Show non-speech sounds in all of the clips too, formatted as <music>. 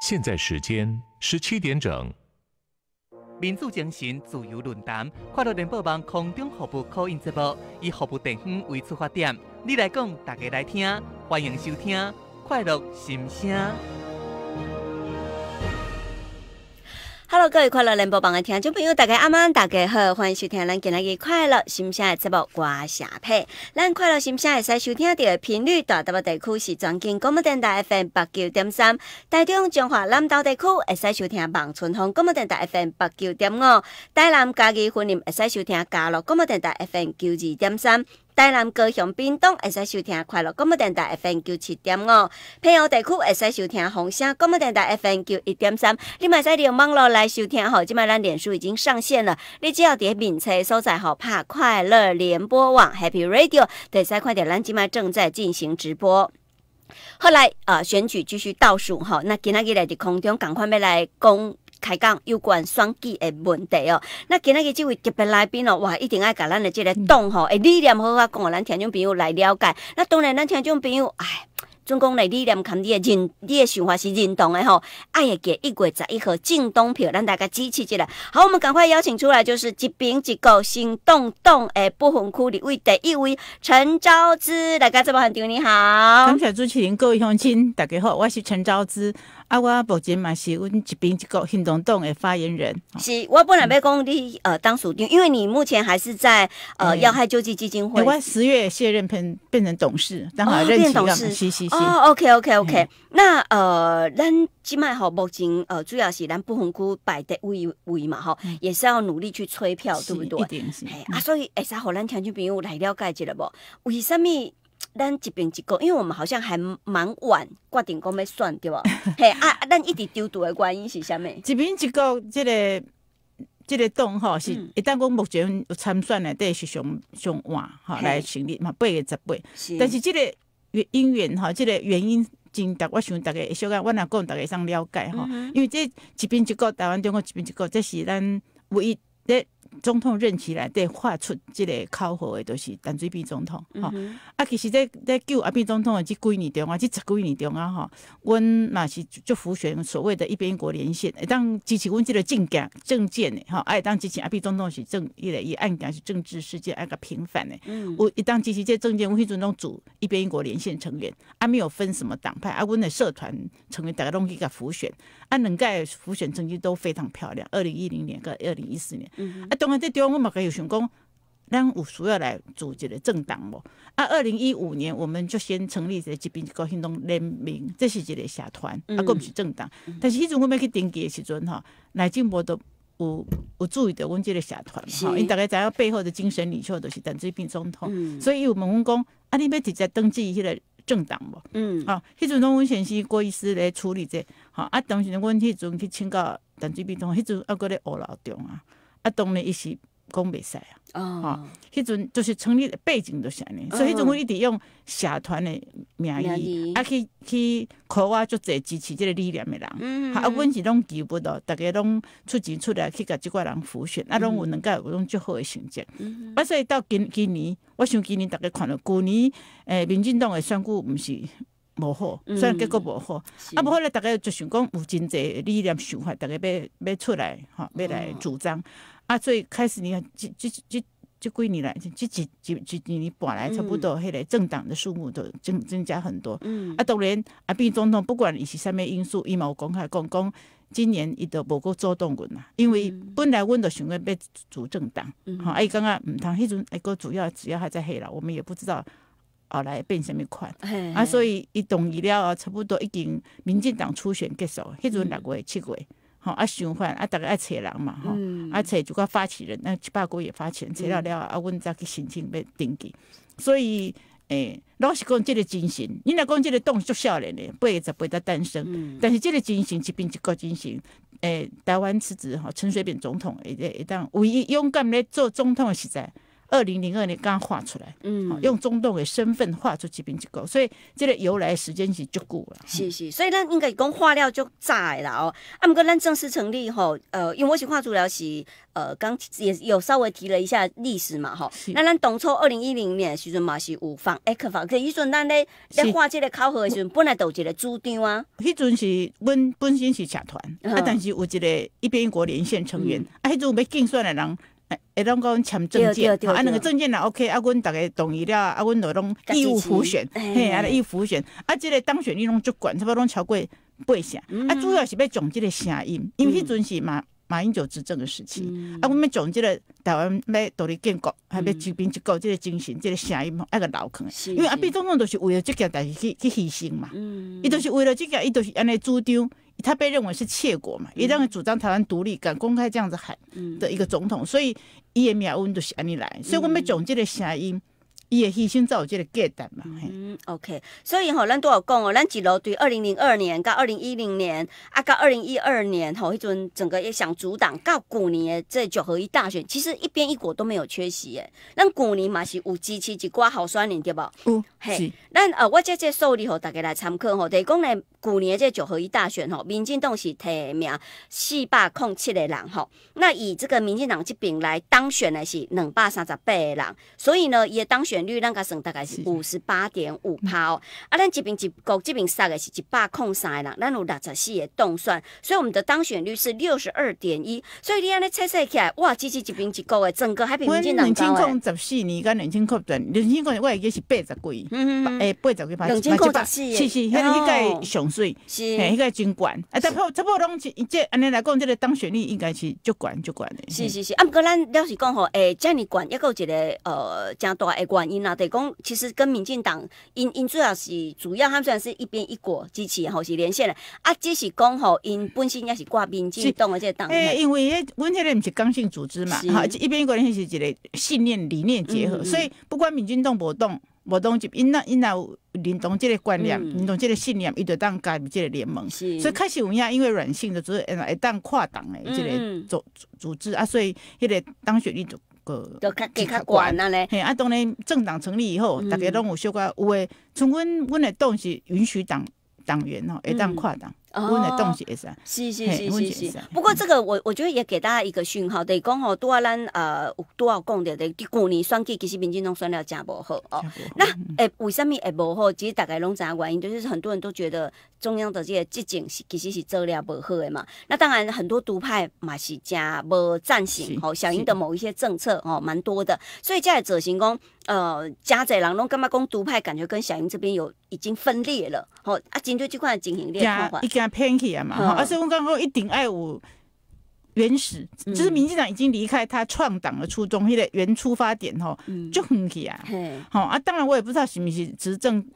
现在时间十七点整。民主精神自由论坛，快乐电报网空中服务口音直播，以服务地方为出发点，你来讲，大家来听，欢迎收听快乐心声。Hello，各位快乐联播帮的听众朋友，大家阿妈，大家好，欢迎收听咱今天的快乐心声的节目《我夏配》。咱快乐心声会使收听的频率，大台北地区是全境广播电台 FM 八九点三，大中中华南岛地区会使收听望春风广播电台 FM 八九点五，台南嘉义分林会使收听嘉乐广播电台 FM 九二点三。台南高雄冰冻会使收听快乐广播电台 f m 九七点五，平远地区会使收听红声广播电台 f m 九一点三，你买使用网络来收听，吼，今麦咱脸书已经上线了，你只要在闽册所在吼拍快乐联播网 Happy Radio，第三块点咱今麦正在进行直播。后来，呃，选举继续倒数吼，那今麦起来的空中赶快要来攻。开讲有关选举的问题哦，那今日嘅这位特别来宾哦，哇，一定要甲咱的这个党吼，诶，理念好好讲，咱听众朋友来了解。那当然，咱听众朋友，哎，总共来理念，看你嘅认，你的想法是认同的吼。爱呀，给一国仔一盒政东票，咱大家支持起来。好，我们赶快邀请出来，就是一别一个行动动诶，不分区的位第一位陈昭之，大家这么很丢你好，感谢朱启林各位乡亲，大家好，我是陈昭之。啊，我目前嘛是阮一边一个行动党诶发言人。是，我本来要讲你呃当属记，因为你目前还是在呃要害救济基金会。我十月卸任，变变成董事，刚好任期了。变董事，哦，OK，OK，OK。那呃，咱即卖好目前呃，主要是咱不红区摆的位位嘛吼，也是要努力去催票，对不对？一定是。啊，所以会使互咱听众朋友来了解一下无？为什么？咱一边一个，因为我们好像还蛮晚决定讲要选对吧？<laughs> 嘿啊，咱一直丢毒的原因是啥物？一边一个，即个即个洞吼是，一旦讲目前有参选呢，这是上上晚吼来成立嘛，八月十八。但是即个因缘吼，即个原因真的，我想大会小刚我若讲大个上了解吼，因为这一边一个台湾中国一边一个，这是咱唯一的。总统任期来对划出这个考核的，都是弹水比总统吼，啊，其实在在叫阿比总统的这几年中啊，这十几年中啊吼，阮嘛是就浮选所谓的一边一国连线，当支持阮这个政界政见的吼，啊，当支持阿比总统是政伊个伊案件是政治事件，案件平反的。嗯，我一当支持这政见，阮迄阵拢组一边一国连线成员，啊没有分什么党派，啊阮的社团成员大家拢去甲浮选，啊两届浮选成绩都非常漂亮，二零一零年跟二零一四年，嗯啊。当然，这中我嘛可以想讲，咱有需要来组织个政党无？啊，二零一五年我们就先成立一个这边高兴东联盟，这是一个社团，啊，个毋是政党。但是迄阵我们要去登记的时阵吼，赖政部都有有注意到阮这个社团，因大家知影背后的精神领袖都是邓志平总统，所以有问阮讲，啊，你要直接登记迄个政党无？嗯，啊，迄阵拢阮先生郭医师来处理者，吼，啊，当时阮迄阵去请教邓志平总统，迄阵啊个咧学老中啊。啊，当然伊是讲袂使啊！哦，迄阵就是成立的背景就是安尼，所以迄阵我一直用社团的名义，啊去去考我足侪支持这个理念的人。嗯啊，阮是拢基本哦，逐个拢出钱出来去甲即寡人复选，啊，拢有两能有种足好的成绩。嗯啊，所以到今今年，我想今年大家看了，旧年诶，民进党的选举毋是无好，虽然结果无好，啊，无好咧，大家就想讲有真侪理念想法，大家要要出来吼，要来主张。啊，最开始你看，即即即即几年来，即即即即你本来差不多迄个政党的数目都增增加很多。嗯，啊当然，啊边总统不管伊是啥物因素，伊嘛有公开讲讲，今年伊都无够做动阮啦。因为本来阮着都想要被组政党，吼、啊，伊感觉毋通迄阵哎，个主要主要还在黑了，我们也不知道后来变啥物款，啊所以伊同意了，差不多已经民进党初选结束，迄阵六月七月。吼，啊，循环，啊，逐个爱找人嘛，吼，啊，找就个发起人，那七八个也发起人，找了了，啊，阮再去申请要登记。所以，诶，老实讲，即个精神，你若讲，即个党作少年的，八月十八才诞生，但是即个精神，一边一个精神，诶，台湾辞职吼，陈水扁总统，会会当唯一勇敢来做总统的时阵。二零零二年刚画出来，嗯，用中东的身份画出几边机构，所以这个由来时间是足够了。是是，所以呢，应该讲画料就早了哦。啊，唔过咱正式成立吼，呃，因为我是画出来是呃，刚也有稍微提了一下历史嘛，哈。那咱当初二零一零年时阵嘛是有放，哎，可放。可，时阵咱咧在画这个考核的时阵，本来都有一个主张啊。迄阵是阮本身是社团，啊，但是有一个一边一国连线成员，啊，哎，种要竞选的人。会拢讲签证件，啊，两个证件若 o k 啊，阮逐个同意了，啊，阮就拢义务复选，嘿，啊，义务复选，啊，即个当选率拢足悬，差不多拢超过八成。啊，主要是要从即个声音，因为迄阵是马马英九执政的时期，啊，我们从即个台湾要独立建国，还要举兵自构，这个精神，这个声音一个牢靠因为啊，毕总统都是为了这件代志去牺牲嘛，嗯，伊都是为了这件，伊都是安尼主张。他被认为是窃国嘛，一个主张台湾独立、敢公开这样子喊的一个总统，所以伊米阿温就是安尼来，所以我们总结的下因。伊诶牺牲才有即个价值嘛。嗯，OK，所以吼，咱多少讲哦，咱一路对二零零二年到二零一零年啊，到二零一二年吼，迄阵整个也想阻挡到古年诶这九合一大选，其实一边一国都没有缺席诶。咱古年嘛是有支持一寡好选人对不？嗯，是。咱呃，我这这数字吼，大家来参考吼。提供呢，古年这九合一大选吼，民进党是提名四百零七个人吼，那以这个民进党这边来当选的是两百三十八个人，所以呢也当选。率，咱甲算大概是五十八点五趴哦。啊，咱这边一构这边杀个是一百空三人，咱有六十四个动算，所以我们的当选率是六十二点一。所以你安尼测猜起来，哇，这些这边一构的整个海平近党，我年轻控十四年，跟年轻控转年轻控，我已经是八十几，嗯嗯，诶，八十几，年轻控大是是，迄个上水，是，迄个真管，啊，差不多差不多拢，是，即安尼来讲，这个当选率应该是足管足管的。是是是，啊，不过咱要是讲吼，诶，这你管一个一个，呃，真大的管。那得讲，其实跟民进党因因主要是主要，他们虽然是一边一国支持，吼是连线的，啊，只是讲吼，因本身也是挂民进党的党。因为迄阮迄个毋是刚性组织嘛，哈，一边一国咧是一个信念理念结合，所以不管民进党无动，无动就因那因那认同这个观念，认同这个信念，伊就当加入这个联盟。所以开始有影，因为软性的，就是会当跨党诶这个组组织啊，所以迄个当选率就。个都较给较悬啊咧，嘿，啊当然政党成立以后，逐个拢有小可有诶，像阮阮诶党是允许党党员吼会当跨党。阮的冻结是啊，是是是是是。不过这个我我觉得也给大家一个讯号，得讲哦，多啊咱呃，有多少讲的，对过年双举其实民进都选了真无好哦。那诶，为什么诶无好？其实大概拢知影原因？就是很多人都觉得中央的这个执政其实是做了不好的嘛。那当然很多独派嘛是假无赞成吼，响应的某一些政策哦蛮多的，所以在执行公。呃，加仔郎拢干嘛讲独派感觉跟小英这边有已经分裂了？好啊，针对这块进行裂化，啊，已经偏起了嘛。啊，所以我刚刚一定爱我原始，就是民进党已经离开他创党的初衷，他的原出发点，吼，就远去了。好啊，当然我也不知道是不是执政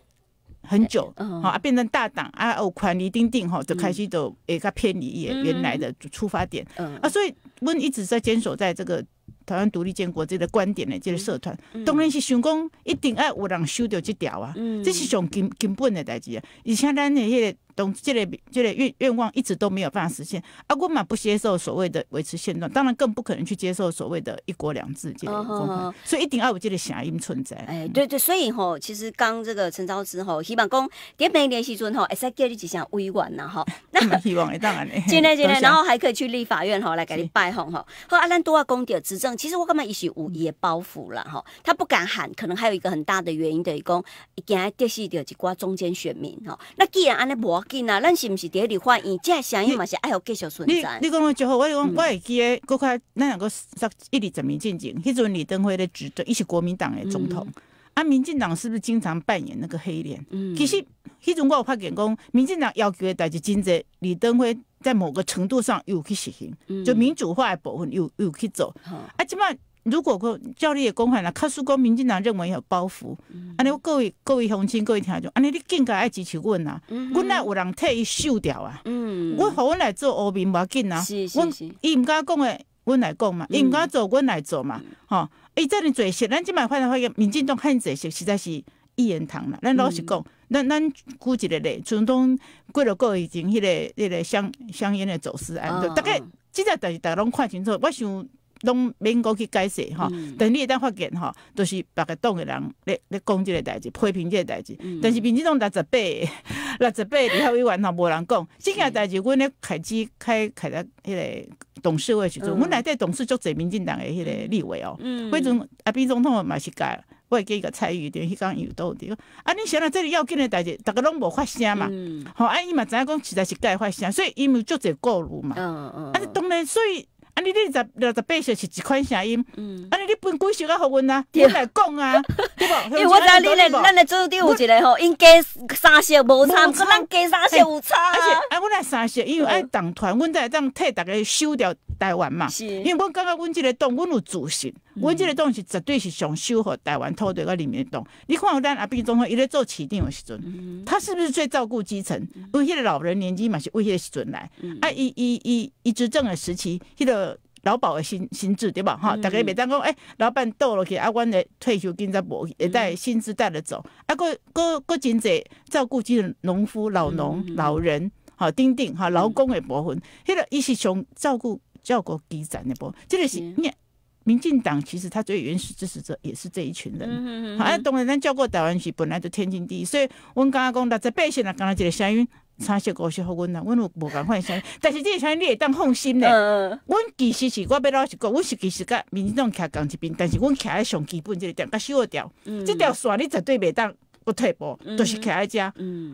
很久，好啊，变成大党啊，哦，款李丁丁，哈，就开始走，哎，他偏离也原来的出发点。嗯啊，所以温一直在坚守在这个。台湾独立建国这个观点的这个社团，当然是想讲一定要有人收到这条啊，这是上根根本的代志啊，而且咱的迄个。这类、这类愿愿望一直都没有办法实现。阿公马不接受所谓的维持现状，当然更不可能去接受所谓的一国两制这类东西。所以一定要有这个声音存在。哎，对对，所以吼，其实刚这个陈昭之吼，希望讲电媒联系阵吼，会使给你几项委望呐哈。<laughs> 那么希望当然嘞。进来进来，然后还可以去立法院吼来给你拜访哈。和阿兰多阿公的执政，其实我感觉也是五爷包袱了哈。他不敢喊，可能还有一个很大的原因的，伊讲，一件电视就只挂中间选民吼。那既然安尼我。那咱是毋是咧理发言？这声音嘛是爱互继续存在？你讲了之后，我讲我会记得，嗰较咱两个一直十面进正，迄阵李登辉咧执政，伊是国民党的总统。啊，民进党是不是经常扮演那个黑脸？其实，迄阵我有发现讲，民进党要求的，代志真侪，李登辉在某个程度上有去实行，就民主化的部分有有去做啊，即摆如果讲，教练也讲话啦，卡苏讲民进党认为有包袱。安尼，各位各位乡亲各位听众，安尼你更加爱支持阮啦，阮来有人替伊收掉啊！阮互阮来做乌民无要紧啊！阮伊毋敢讲的，阮来讲嘛！伊毋敢做，阮来做嘛！吼！伊遮尔做些，咱即摆发现发现民进党很侪些，实在是一言堂啦。咱老实讲，咱咱估计咧，从东过了过以前迄个、迄个香香烟的走私案，大概即个代代拢看清楚。我想。拢免我去解释吼，但你会当发现吼，都是别个党的人咧咧讲即个代志，批评即个代志。但是民进党六十八、<laughs> 六十八立委委员吼无人讲。即件代志，阮咧开始开开咧迄个董事会去做。阮内底董事足侪民进党诶迄个立委哦。嗯。过阵阿扁总统嘛是改，我会记个参与，就是讲有道理。啊，你想到这里要紧诶代志，逐个拢无发声嘛？吼。啊，伊嘛，知影讲实在是改发声，所以伊有足侪顾虑嘛。嗯嗯。啊，当然，所以。啊！你你十六十八岁是一款声音，嗯，啊！你你分几首啊？互阮啊，我来讲啊，<laughs> 对不？因为咱你咱来做第有一个吼，应该三首无差，可咱三首有差啊。啊！阮来三首，因为爱党团，阮才这样替大家收掉。台湾嘛，是。因为阮感觉阮即个党，阮有自信，阮即个党是绝对是上手和台湾土地甲里面党。你看，咱阿扁总统伊咧做市长的时阵，他是不是最照顾基层？有迄个老人年纪嘛是为个时阵来。啊，伊伊伊伊执政的时期，迄个劳保的薪薪资对吧？哈，大个袂当讲哎，老板倒落去啊，阮的退休金才无，会带薪资带了走。啊，佫佫佫真济照顾基农夫、老农、老人，吼，丁丁，哈，劳工的部分，迄个伊是上照顾。教过低层的不？这个是你民进党其实他最原始支持者也是这一群人。好，当然咱叫过台湾是本来就天经地义，所以我刚刚讲的在百姓那讲一个声音，三十五是好稳的，我有无敢发声但是这个声音你也当放心的。嗯我其实是我要老实讲，我是其实甲民进党徛同一边，但是我徛在上基本这个点，甲小得条。嗯，这条线你绝对袂当。不退步，都是徛在家。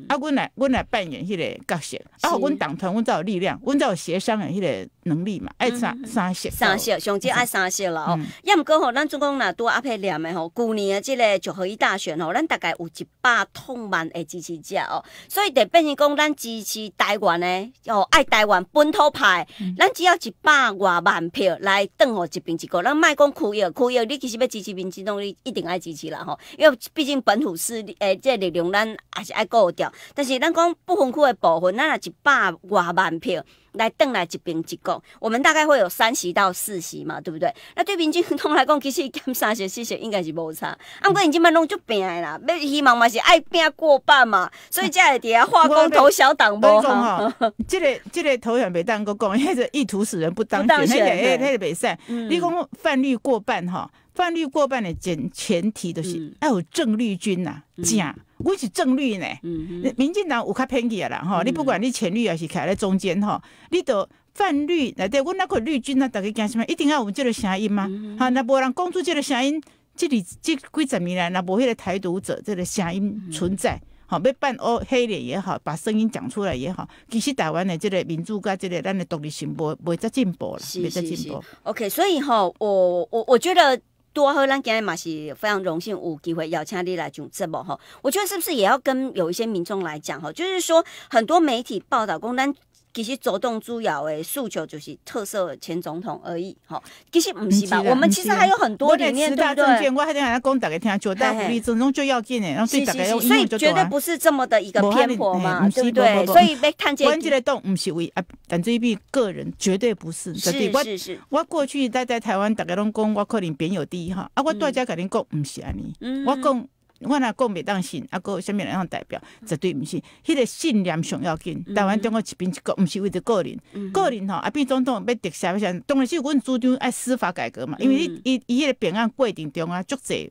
啊，阮来，阮来扮演迄个角色。啊，阮党团，阮才有力量，阮才有协商的迄个能力嘛。爱三三色，三色，上即爱三选了。要毋过吼，咱总共若拄阿配念的吼，旧年啊，即个就合一大选吼，咱大概有一百痛万的支持者哦。所以得变成讲，咱支持台湾呢，哦爱台湾本土派，咱只要一百外万票来登哦一边一个。咱卖讲区域区域，你其实要支持民主，你一定爱支持啦吼。因为毕竟本土势力。诶，这力量咱也是爱够掉，但是咱讲不分区的部分，咱也是百外万票来登来一边一个，我们大概会有三十到四十嘛，对不对？那对平均来讲，其实减三十、四十应该是无差。啊，毋过你即摆拢就的啦，要希望嘛是爱平过半嘛，所以才会底下化工投小党波。<laughs> 这个这个投选不当国讲，迄个意图使人不当选，那个那个比赛，你讲泛率过半哈。泛绿过半的前前提就是要有正绿军呐，这样我是正绿呢。嗯民进党有较偏激啦，吼，你不管你前绿还是卡在中间，吼，你都泛绿来对。我那个绿军呢，大家讲什么？一定要我们这个声音嘛，好，那不然光做这个声音，这里这几十年来，那无迄个台独者这个声音存在，好，要扮黑脸也好，把声音讲出来也好。其实台湾的这个民主跟这个咱的独立性，不不会再进步了，没在进步。OK，所以哈，我我我觉得。多喝，咱今日嘛是非常荣幸有机会邀请你来讲这无哈。我觉得是不是也要跟有一些民众来讲哈？就是说，很多媒体报道讲咱。其实走动主要的诉求就是特色前总统而已，吼，其实不是吧？我们其实还有很多理念。十大证件，我还等下讲大家听。十大福利总件就要紧的，让大家要所以绝对不是这么的一个偏颇嘛，对。不对？所以被看见。关键的动，不是为啊这一笔个人，绝对不是。是是是。我过去待在台湾，大家拢讲我可能别有第一哈，啊，我大家肯定讲不是安尼。嗯，我讲。我若讲袂当信，啊，有虾物人通代表，绝对毋信。迄个信念上要紧。台湾中国一边一个，毋是为着个人，个人吼，啊，比总统要直要啥？当然是阮主张爱司法改革嘛。因为伊伊伊个办案过程中啊，足济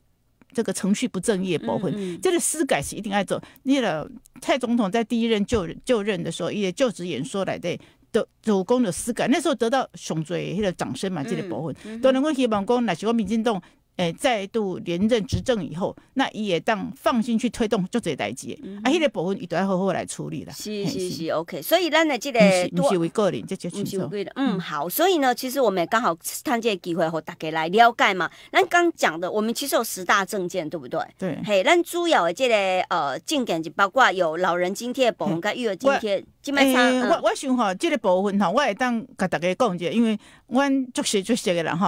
这个程序不正义的部分，这个司改是一定爱做。那个蔡总统在第一任就就任的时候，伊个就职演说来对，的主攻的司改，那时候得到上追迄个掌声嘛，这个部分。当然我希望讲，若是我民进党。哎，再度连任执政以后，那也当放心去推动这些代际，啊，迄个部分伊都要好好来处理了。是是是，OK。所以咱的这个不是为个人，这就没错。嗯，好。所以呢，其实我们也刚好趁这个机会和大家来了解嘛。咱刚讲的，我们其实有十大证件，对不对？对。嘿，咱主要的这个呃，重点就包括有老人津贴、保跟育儿津贴。诶，我我想吼，即个部分吼，我会当甲大家讲者，因为阮足是足是诶啦吼。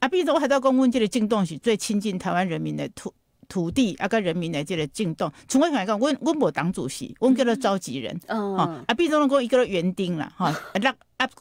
啊，比如我还在讲，阮即个政党是最亲近台湾人民的土土地啊，甲人民的即个政党。从我来讲，阮阮无党主席，阮叫做召集人，吼，啊，比如讲伊叫做园丁啦，吼、啊，那。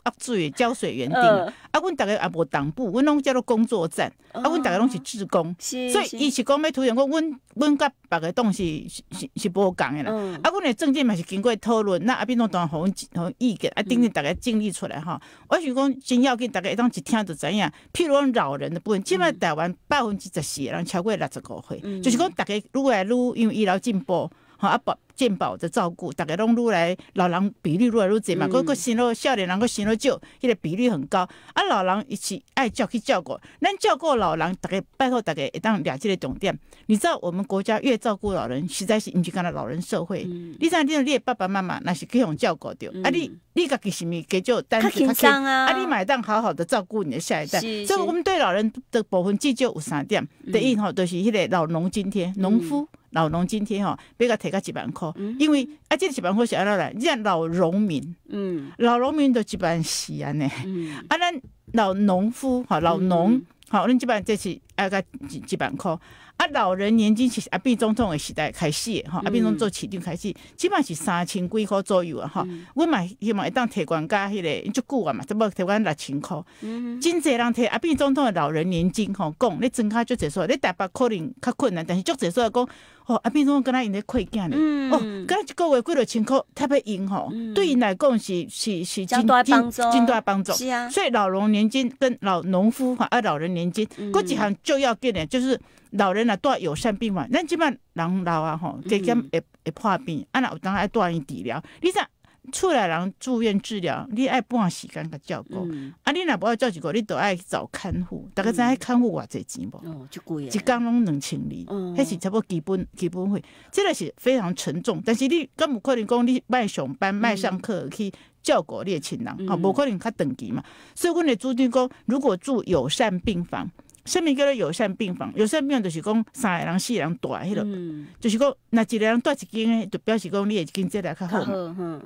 阿水伊浇水园丁，啊，阮逐个也无党部，阮拢叫做工作站，啊，阮逐个拢是职工，所以伊是讲要土壤，讲，阮阮甲别个同事是是是无共的啦，啊，阮的证件嘛是经过讨论，那阿边拢当互阮互意见，啊，等于逐个整理出来吼，我想讲真要紧，逐个一当一听就知影，譬如讲老人的部分，即摆台湾百分之十四人超过六十五岁，就是讲逐个愈来愈因为医疗进步，吼啊不。健保的照顾，大概拢愈来老人比例愈来愈侪嘛，个个生了少年，人个生了少，迄个比例很高。啊，老人一起爱照去照顾，咱照顾老人大概拜托大概一当两个重点。你知道我们国家越照顾老人，实在是毋是讲的老人社会。你上你的爸爸妈妈那是去互照顾掉，啊你你家己是咪给做，担是啊啊你买单好好的照顾你的下一代。所以我们对老人的部分至少有三点，第一吼，就是迄个老农津贴，农夫老农津贴吼，比较提个一万块。因为啊，这一本科是安啦嘞，你像老农民，嗯，老农民都一本是安尼，啊，咱老农夫哈，老农好，恁基本这是啊甲一基本科。啊，老人年金是阿扁总统诶时代开始，吼，阿扁总统做市长开始，起码是三千几箍左右啊，吼，阮嘛希望会当提悬加迄个足久啊嘛，怎要提悬六千箍。嗯，经济人提阿扁总统诶老人年金吼，讲你增加足侪少，你大把可能较困难，但是足侪少讲，吼，阿扁总统跟他用咧亏价哩，哦，一个月几多千箍，特别用吼，对因来讲是是是真真真大帮助，是啊。所以老农年金跟老农夫啊，老人年金，估一项就要变咧，就是。老人啊，住友善病房，咱即摆人老啊，吼，加减会会破病，啊，有当爱住院治疗。你讲厝内人住院治疗，你爱半时间甲照顾，啊，你若无照顾一个，你都爱找看护。逐个知影看护偌济钱无？哦，贵。一工拢两千二，迄是差不多基本基本费。即个是非常沉重，但是你敢有可能讲你卖上班卖上课去照顾你亲人，吼，无可能较长期嘛。所以阮的主张工，如果住友善病房。啥物叫做友善病房？友善病房就是讲三个人、四个人住迄度，就是讲那一个人住一间就表示讲你嘅经济来较好嘛。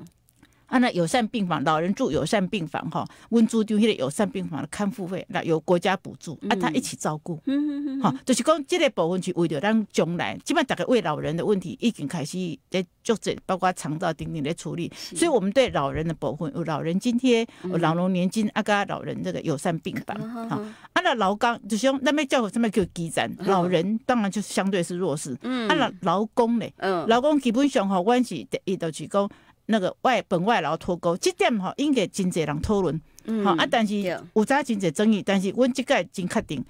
啊，那友善病房，老人住友善病房，哈，温住就是友善病房的看护费，那由国家补助，啊，他一起照顾，嗯好，就是讲这个部分是为了咱将来，起码大概为老人的问题已经开始在就诊，包括肠道等等的处理，所以我们对老人的部分有老人津贴，有老人年金，啊，个老人这个友善病房，哈，啊，那老公就是那边叫什么叫基层，老人当然就是相对是弱势，嗯，啊，老老公嘞，嗯，老公基本上吼，我是第一道是讲。那个外本外劳脱钩，这点吼应该真侪人讨论，好啊，但是有有真侪争议，但是我这个真确定，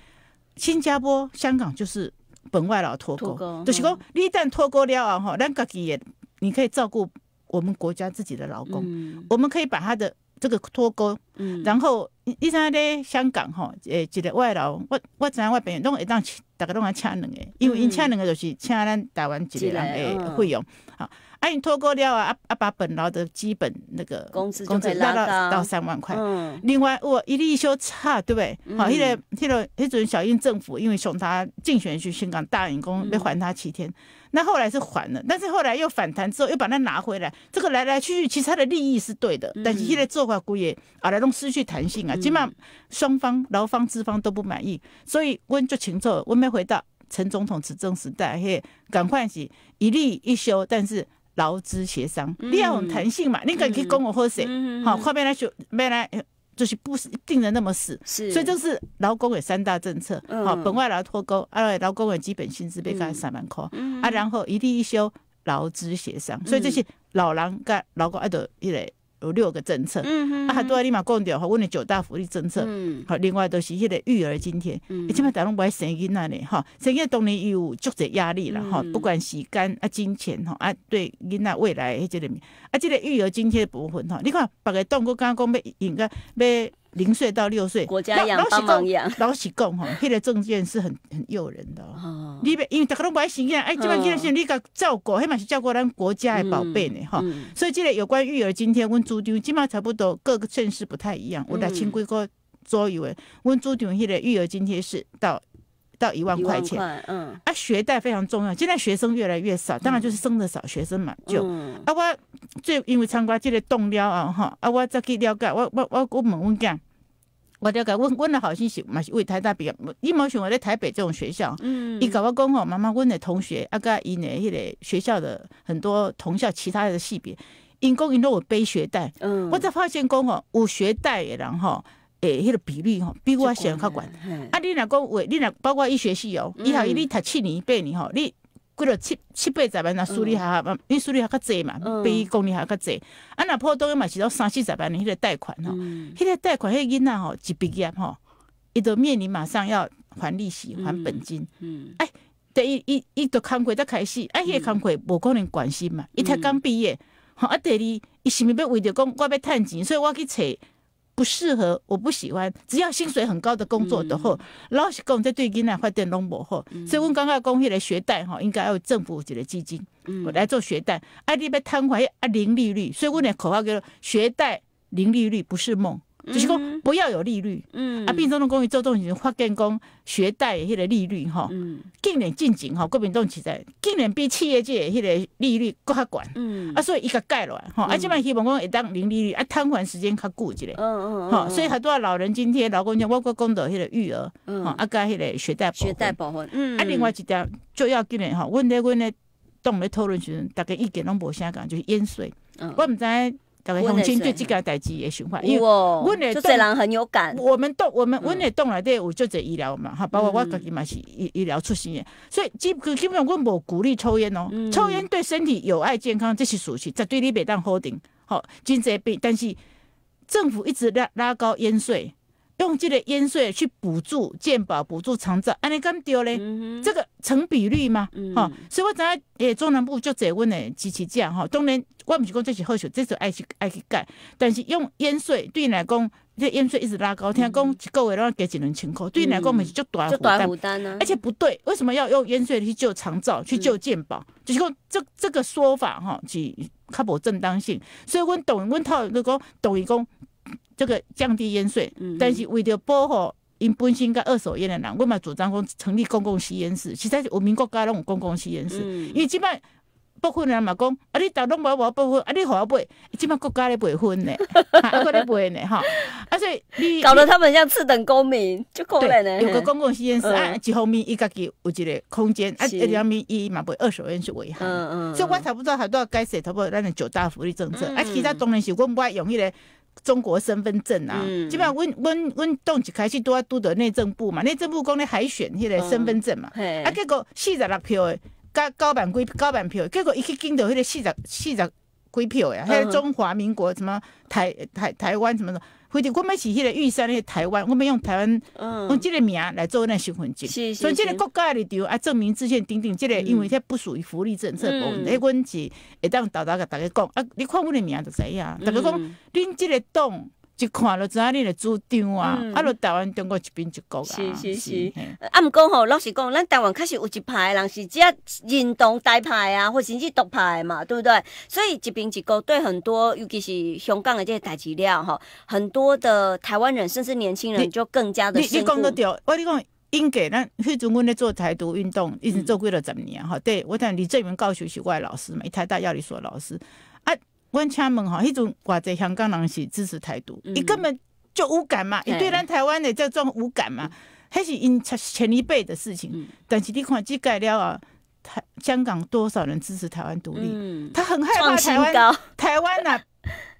新加坡、香港就是本外劳脱钩，就是讲一旦脱钩了啊，吼，咱家己，你可以照顾我们国家自己的劳工，我们可以把他的这个脱钩，嗯，然后你影在香港吼，诶，一个外劳，我我从外边弄一请大家拢一请两个，因为因请两个就是请咱台湾一个人的费用，好。啊，你脱钩了啊！啊把本劳的基本那个工资工资拉到到三万块。另外，我一立一休差，对不对？好，现在现在迄种小英政府因为送他竞选去香港大员工，没还他七天。那后来是还了，但是后来又反弹之后又把他拿回来。这个来来去去，其实他的利益是对的，但是现在做法姑爷啊，来弄失去弹性啊，起码双方劳方资方都不满意。所以温就清楚，温没回到陈总统执政时代，嘿，赶快是一立一休，但是。劳资协商，你要很弹性嘛，你可以跟我喝水，好，后面来说，没来就是不是定的那么死，所以就是劳工委三大政策，好，本外劳脱钩，啊，劳工委基本薪资被干三万块，啊，然后一地一休，劳资协商，所以这些老狼干劳工爱多一个。有六个政策，啊，拄多你嘛讲着吼，阮诶的九大福利政策，嗯，好，另外都是迄个育儿津贴，而且嘛，大人不爱生囡仔嘞，吼，生囡仔当然有足侪压力啦吼，不管时间啊、金钱吼，啊，对囡仔未来迄即个，啊，即个育儿津贴部分吼，你看别个当佫敢讲要应该要。零岁到六岁，国家养、帮养、老起供哈，黑的证件是很很诱人的哦。你别因为大家都不爱生养，哎，起码你现在你个照顾，黑码是照顾咱国家的宝贝呢哈。所以这个有关育儿津贴，问朱基本上差不多各个县市不太一样。我来请闺哥左右文，问朱丢，迄个育儿津贴是到到一万块钱，嗯，啊，学贷非常重要。现在学生越来越少，当然就是生的少，学生嘛就。啊，我最因为参加这个动了啊哈，啊，我再去了解，我我我我问问讲。我了解，阮阮的好像是嘛是为台大毕业，你冇想我咧台北这种学校，伊甲我讲吼，妈妈，阮的同学啊，甲因的迄个学校的很多同校其他的系别，因讲因都有背学贷，我才发现讲吼，有学贷，人吼，诶，迄个比例吼，比我想较悬。啊，你若讲为，你若包括医学系哦，伊哈伊，你读七年八年吼，你。几落七七八十万那梳理下嘛，你梳理下较济嘛，比一公里还较济。啊那普通嘛，是到三四十万的迄个贷款吼，迄个贷款迄个囡仔吼一毕业吼，伊都面临马上要还利息还本金。嗯。哎，第一伊伊个工课才开始，啊，迄个工课无可能关心嘛，伊才刚毕业，吼，啊第二，伊是毋是要为着讲我要趁钱，所以我去找。不适合，我不喜欢。只要薪水很高的工作的货，老实讲我在对囡仔发展龙博货，所以问刚刚讲会来学贷哈，应该要政府一个基金，我来做学贷，啊，你别贪还啊零利率，所以阮的口号叫做学贷零利率不是梦。就是讲不要有利率，嗯啊，变众的公寓、周中型、发现讲学贷迄个利率嗯。竟然进前吼，国民党起在竟然比企业界迄个利率搁较悬，嗯啊，所以甲个落来吼，啊，即摆希望讲会当零利率，啊，摊还时间较久，一点。嗯嗯，吼，所以很多老人今天老公公我我讲到迄个育儿，嗯，啊，甲迄个学贷，学贷保护，嗯，啊，另外一点就要今年吼，阮咧阮咧动咧讨论时阵，大家意见拢无啥共，就是淹水，嗯，我毋知。大概相亲对这个代志也循环，因为我们动，我们我们动内底有做济医疗嘛，哈，包括我自己嘛是医医疗出身的，所以基基本上我冇鼓励抽烟哦，抽烟对身体有害健康这是属实，才对你别当否定。好，经济病，但是政府一直拉拉高烟税。用这个烟税去补助健保、补助长照，安尼敢对咧？这个成比例吗？哈，所以我才诶，中南部就只问诶，支持这哈。当然，我不是讲这是好事，这是爱去爱去干。但是用烟税对你来讲，这烟税一直拉高，听讲一个月都要给几轮全扣，对你来讲，我是就短负担。而且不对，为什么要用烟税去救长照、去救健保？就是说这这个说法哈，是较无正当性。所以，我董，阮套如果董义公。这个降低烟税，但是为了保护因本身跟二手烟的人，我嘛主张讲成立公共吸烟室？实在是我们国家有公共吸烟室，因为即摆不分人嘛讲，啊你都拢无无不分，啊你何要不？即摆国家咧卖分咧，啊国 <laughs> 咧卖呢咧，哈！啊所以搞得他们像次等公民，就可怜呢。有个公共吸烟室啊，一方面一家己有一个空间啊，一方面一嘛不二手烟是危害，嗯嗯，所以我才不知道他都要解释，他不咱的九大福利政策，啊其他当然是我们不用迄、那个。中国身份证啊，基本上，阮阮阮当时开始都要都得内政部嘛，内政部讲咧海选迄个身份证嘛，啊，结果四十六票，加高板几高板票，结果一去见到迄个四十四十几票呀，迄个中华民国什么台台台湾什么什么。我我们是迄个玉山那台湾，我们用台湾嗯这个名来做那身份证，所以这个国家里头啊证明之前顶顶这个，因为它不属于福利政策，部分，以阮是会当斗斗甲大家讲啊，你看阮的名就知影，大家讲恁这个党。一看就知影你的主张啊，啊，台湾中国一边一国啊。是是是。啊，毋过吼，老实讲，咱台湾确实有一派的人是只运动台派啊，或者是独派嘛，对不对？所以一边一国对很多，尤其是香港的这些代志了吼，很多的台湾人，甚至年轻人就更加的。你你讲得对，我你讲，应该咱去中国咧做台独运动，一直做过了十年哈？对，我等李正教授学区外老师，嘛，一台大药理所老师。关请门哈，迄阵偌在香港人是支持台独，伊根本就无感嘛，伊对咱台湾的这种无感嘛，还是因前一辈的事情。但是你看，即改了啊，台香港多少人支持台湾独立？嗯？他很害怕台湾，台湾呐，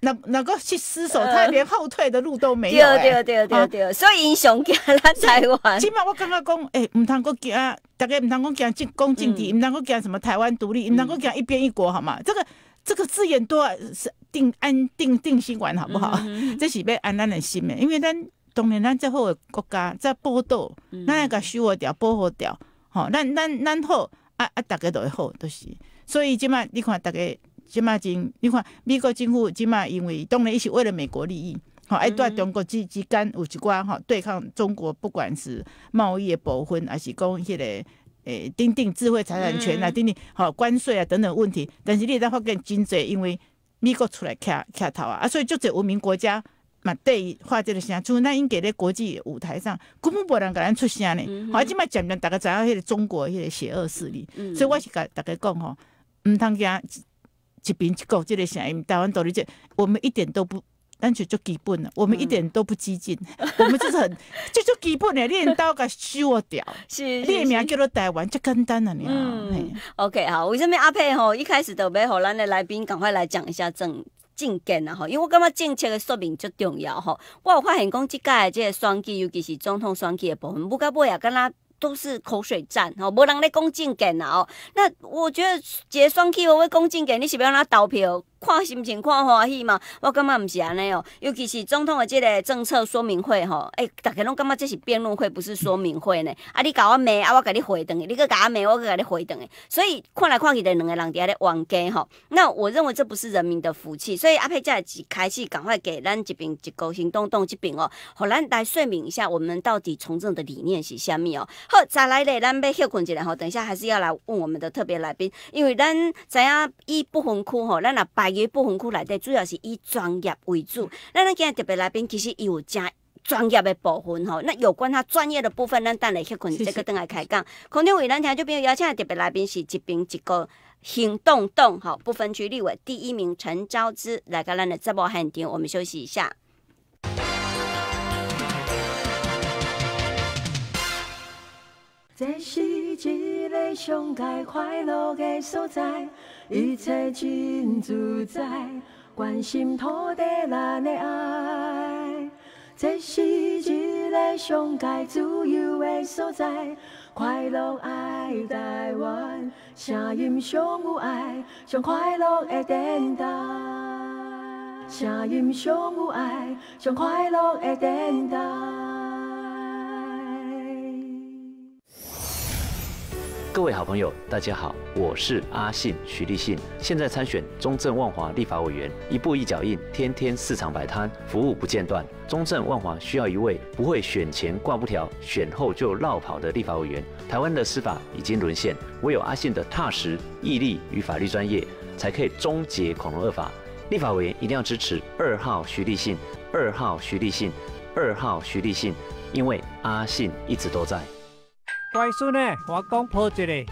那那个是失守，他连后退的路都没有。对对对对对，所以英雄给咱台湾。起码我刚刚讲，哎，唔通够讲，大概唔通讲进攻、进敌，唔能够讲什么台湾独立，唔能够讲一边一国，好吗？这个。这个资源多是定安定定心丸，好不好？<laughs> 这是要安咱的心诶。因为咱当然咱最的国家在报道，咱个收活掉，保护掉，吼。咱咱咱好啊啊，大家都会好，都是。所以即满你看，大家即满真，你看美国政府即满因为当然伊是为了美国利益，好爱对中国之之间有一寡吼对抗中国，不管是贸易部分，还是讲迄个。诶，订定智慧财产权啊，订定好关税啊等等问题，但是你若发现真侪因为美国出来卡卡头啊，啊，所以就这文明国家嘛，对发这个声，就那应给咧国际舞台上，根本无人咱出声呢。好，即摆讲讲，大家知道迄个中国迄个邪恶势力，所以我是甲大家讲吼，毋通惊一边一个，这个声音。台湾独立者，我们一点都不。但就就基本了，我们一点都不激进，<laughs> 我们就是很就做基本的练刀个削掉，<laughs> 是练名叫做台湾就简单了。嗯，OK，好，为什么阿佩吼一开始都要和咱的来宾赶快来讲一下政政见啊？吼，因为我感觉政策的说明最重要吼。我有发现讲即届即个选举，尤其是总统选举的部分，到尾也敢那都是口水战吼，无人来讲政见啊。那我觉得解选举我会讲政见，你是要哪投票？看心情，看欢喜嘛。我感觉毋是安尼哦，尤其是总统的即个政策说明会吼，诶逐个拢感觉这是辩论会，不是说明会呢。啊，你甲我骂，啊，我甲你回去，你搁甲我骂，我搁甲你回去。所以看来看去的两个人遐咧冤家吼。那我认为这不是人民的福气，所以阿佩家一开始赶快给咱这边一个行动动这边哦，互咱来说明一下我们到底从政的理念是虾米哦。好，再来咧，咱要休困一下吼，等一下还是要来问我们的特别来宾，因为咱知影伊不分区吼，咱若摆。一部分区来底，主要是以专业为主。那咱今日特别来宾其实有加。专业的部分吼，那有关他专业的部分，咱等下去困这个等下开讲。空天伟咱听就变邀请特别来宾是一边一个行动动吼，不分区立委第一名陈昭之来到咱的直播喊停，我们休息一下。这是一个上界快乐的所在，一切真自在，关心土地人的爱。这是一个上界自由的所在，快乐爱台湾，声音上有爱，上快乐的电台。声音上有爱，上快乐的电台。各位好朋友，大家好，我是阿信徐立信，现在参选中正万华立法委员，一步一脚印，天天市场摆摊，服务不间断。中正万华需要一位不会选前挂布条，选后就绕跑的立法委员。台湾的司法已经沦陷，唯有阿信的踏实、毅力与法律专业，才可以终结恐龙恶法。立法委员一定要支持二号徐立信，二号徐立信，二号徐立信，因为阿信一直都在。乖孙诶，我公抱一下。喂，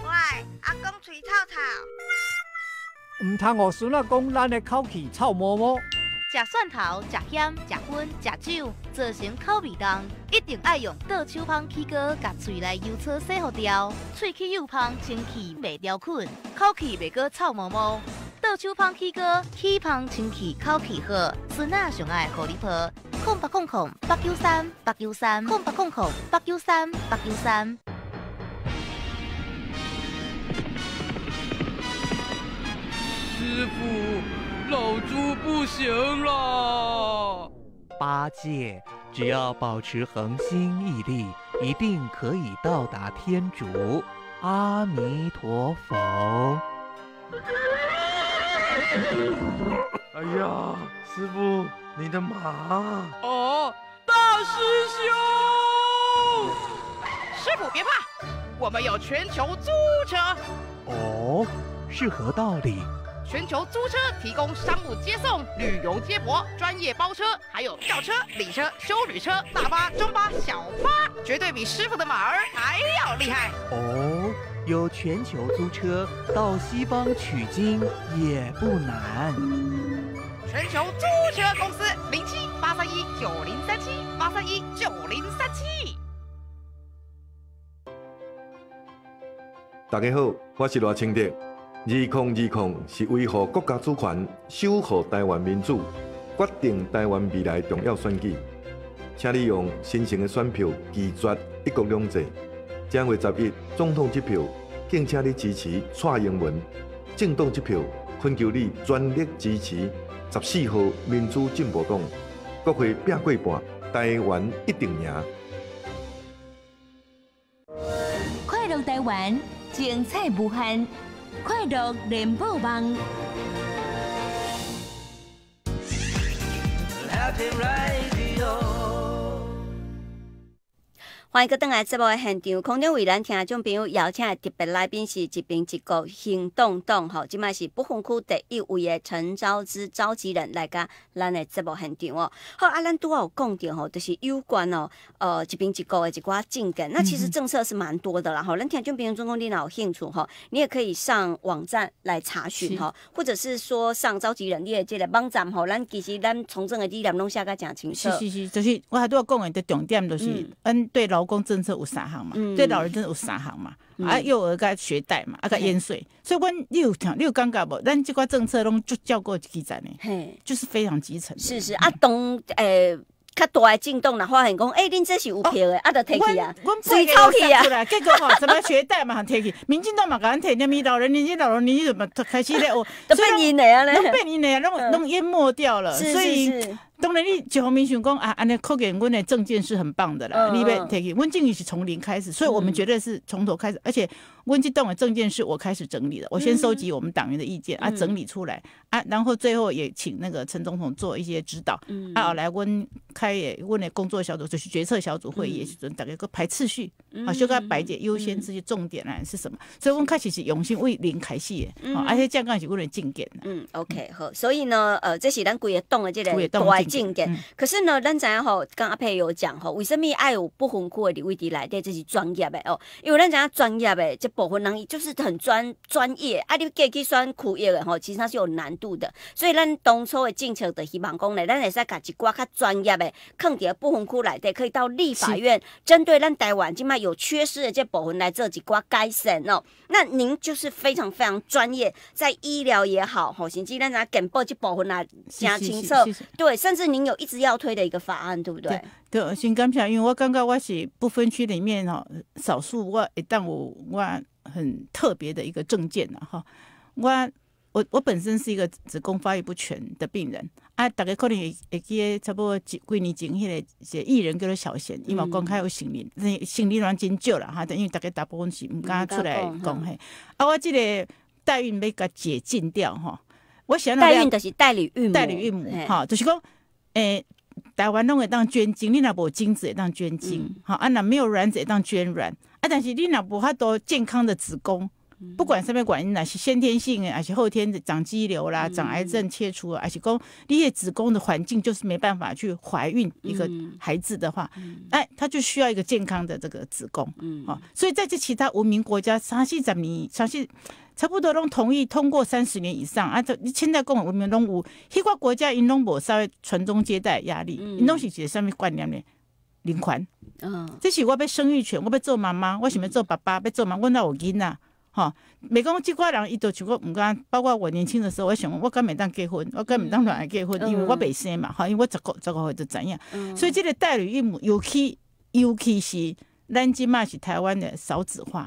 阿公吹臭臭。唔通我孙仔讲咱的口气臭毛毛。食蒜头、食咸、食熏、食酒，造成口味重，一定要用倒手芳齿膏，把嘴内油草洗好掉。齿气又芳，清气袂掉困，口气袂阁臭毛毛。倒手芳齿膏，齿气芳，清气，口气好。孙仔上爱互你抱。空八空空八九三八九三，空八空空八九三八九三。师傅，老猪不行了。八戒，只要保持恒心毅力，一定可以到达天竺。阿弥陀佛。哎呀，师傅，你的马哦，大师兄，师傅别怕，我们有全球租车。哦，是何道理？全球租车提供商务接送、旅游接驳、专业包车，还有轿车、礼车、修旅车、大巴、中巴、小巴，绝对比师傅的马儿还要厉害哦！有全球租车到西方取经也不难。全球租车公司零七八三一九零三七八三一九零三七。大家好，我是罗清迪。二控二控是维护国家主权、守护台湾民主、决定台湾未来重要选举，请利用新型的选票拒绝一国两制。正月十一总统一票，敬请你支持蔡英文；政党一票，恳求你全力支持十四号民主进步党。国会拼过半，台湾一定赢！快乐台湾，精彩无限。Khoe đọt đệm vô bằng Have him 欢迎阁登来直播的现场，空中为咱听众种朋友邀请的特别来宾是一边一个行动党吼，即卖是不分区第一位的陈昭之召集人来甲咱的直播现场哦。好，啊，咱都也有讲着吼，就是有关哦，呃一边一个的一寡进展。那其实政策是蛮多的啦吼。咱听众种朋友，中共你若有兴趣吼，你也可以上网站来查询吼，或者是说上召集人的界个网站吼，咱其实咱从政的理念拢写甲讲清楚。是是是，就是我还都要讲的重点就是，嗯，对老。公政策有三项嘛，对老人政策有三项嘛，啊，幼儿该学贷嘛，啊，该烟税，所以阮有听，你有感觉无？咱即个政策拢就叫过几层呢？嘿，就是非常基层。是是，啊，当诶较大震动啦，发现讲，诶恁这是有票的，啊，得退去啊，水超片啊。结果吼，什么学贷嘛，很退去，<laughs> 民进党嘛，敢退，那么老人、年纪老人，纪怎么开始咧？哦，<laughs> 都变样咧，能变样咧，弄弄淹没掉了，所以。当然，你就好明显讲啊，安尼扣给阮的证件是很棒的啦。你别提，温靖宇是从零开始，所以我们绝对是从头开始，而且温靖动的证件是我开始整理的，我先收集我们党员的意见啊，整理出来啊，然后最后也请那个陈总统做一些指导啊，来温开也阮的工作小组，就是决策小组会议，准大概个排次序啊，修改白解优先这些重点啊是什么？所以温开始是用心为零开始的，而且这样讲也是温的证件。嗯，OK，好，所以呢，呃，这是咱鬼也动啊，这个贵的党。经点，可是呢，咱知吼，跟阿佩有讲吼，为什么爱有不稳固的位伫内底，这是专业的哦，因为咱知专业诶，即部分人就是很专专业，啊，你计去选苦业诶吼，其实它是有难度的，所以咱当初诶政策就希望讲呢，咱也是搞一挂较专业诶，肯定不分固内底，可以到立法院针对咱台湾即麦有缺失诶即部分来做一挂改善哦。那您就是非常非常专业，在医疗也好，吼甚至咱知根本即部分啊，加清楚，对，甚。是您有一直要推的一个法案，对不对？对，先感谢，因为我刚刚我是不分区里面哦，少数我一旦五我很特别的一个证件呐哈。我我我本身是一个子宫发育不全的病人啊，大概可能也也差不多几几年前，迄个是艺人叫做小贤，伊冇公开有性那性恋软真少了哈，等于大家大部分是唔敢出来讲嘿。啊，我这个代孕被个解禁掉哈，我想代孕的是代理孕母，代理孕母哈，就是讲。诶，台湾拢会当捐精，你那部精子会当捐精，好啊，那没有卵子会当捐卵，啊。但是你那部，她都健康的子宫，不管么面管哪些先天性，而且后天的长肌瘤啦、长癌症切除，而且讲你些子宫的环境就是没办法去怀孕一个孩子的话，哎，他就需要一个健康的这个子宫，嗯，好。所以在这其他文明国家，相信咱们相信。差不多拢同意通过三十年以上，啊，这你现在共同文明拢有，迄个国家因拢无稍微传宗接代压力，因拢是一个上面观念呢？零环，嗯，这是我要生育权，我要做妈妈，我想要做爸爸，要做妈，我那有囡仔？吼，每讲即寡人伊都就我毋敢，包括我年轻的时候，我想我该咪当结婚，我该咪当恋爱结婚，因为我袂生嘛，吼，因为我十个十个孩子怎样，所以即个代女孕母尤其尤其是。咱即嘛是台湾的少子化，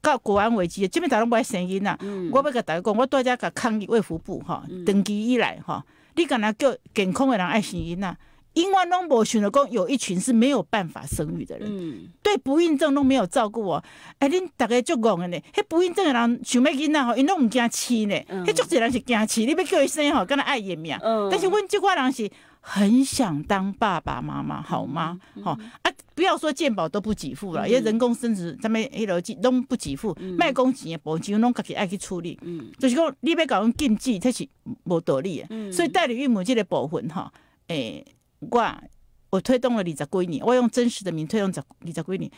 到国安危机，即阵大拢不爱生囡仔。我要甲大家讲，我多家甲抗议卫福部吼，长期以来吼，你敢若叫健康的人爱生囡仔，因为拢无想着讲有一群是没有办法生育的人，对不孕症都没有照顾哦。哎，恁大家足戆的呢，迄不孕症的人想要囡仔吼，因拢毋惊饲呢，迄足多人是惊饲，你要叫伊生吼，敢若爱伊命。但是阮即寡人是很想当爸爸妈妈，好吗？吼。啊。不要说鉴宝都不给付了，因为人工升值，咱们一路拢不给付，卖工钱也无，只拢自己爱去处理。就是讲，你要搞用禁忌，这是无道理的。所以代理孕母这个部分，哈，诶，我我推动了二十几年，我用真实的名推动了二十几年，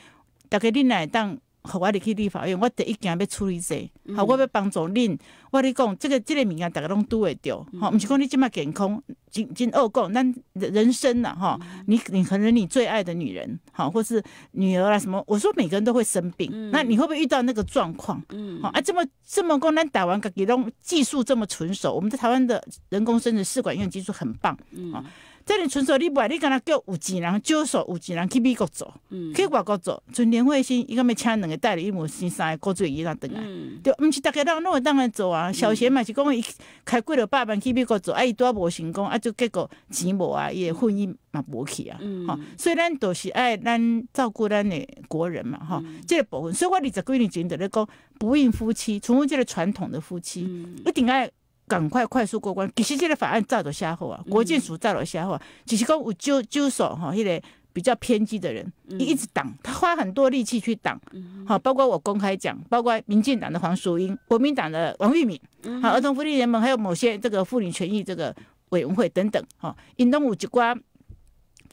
大概恁来当。好，我哋去立法院，我第一件要处理者，好，我要帮助恁。我哋讲这个，这个物件大家拢都会着，好，唔是讲你即么健康，今今二讲那人生了哈，你你可能你最爱的女人，好，或是女儿啦什么，我说每个人都会生病，那你会不会遇到那个状况？嗯，好，啊，这么这么讲，咱打完，给侬技术这么纯熟，我们在台湾的人工生殖试管婴儿技术很棒，嗯这里纯属你买，你敢若叫有钱人，叫数有钱人去美国做，去外国做，纯年会先伊敢要请两个代理，一模生三的高嘴伊娘回来，就不是个家拢会当然做啊。小学嘛是讲伊开几了，百万去美国做，伊拄都无成功，啊，就结果钱无啊，的婚姻嘛无去啊。哈，所以咱都是爱咱照顾咱的国人嘛，哈，这个部分，所以我二十几年前在咧讲，不孕夫妻，从这个传统的夫妻，一定爱。赶快快速过关，其实这个法案照着瞎火啊，国建署造了下啊，只是讲有纠纠手哈，迄个比较偏激的人，一直挡，他花很多力气去挡，好，包括我公开讲，包括民进党的黄淑英、国民党的王玉敏，啊，儿童福利联盟还有某些这个妇女权益这个委员会等等，哈，因动有一关。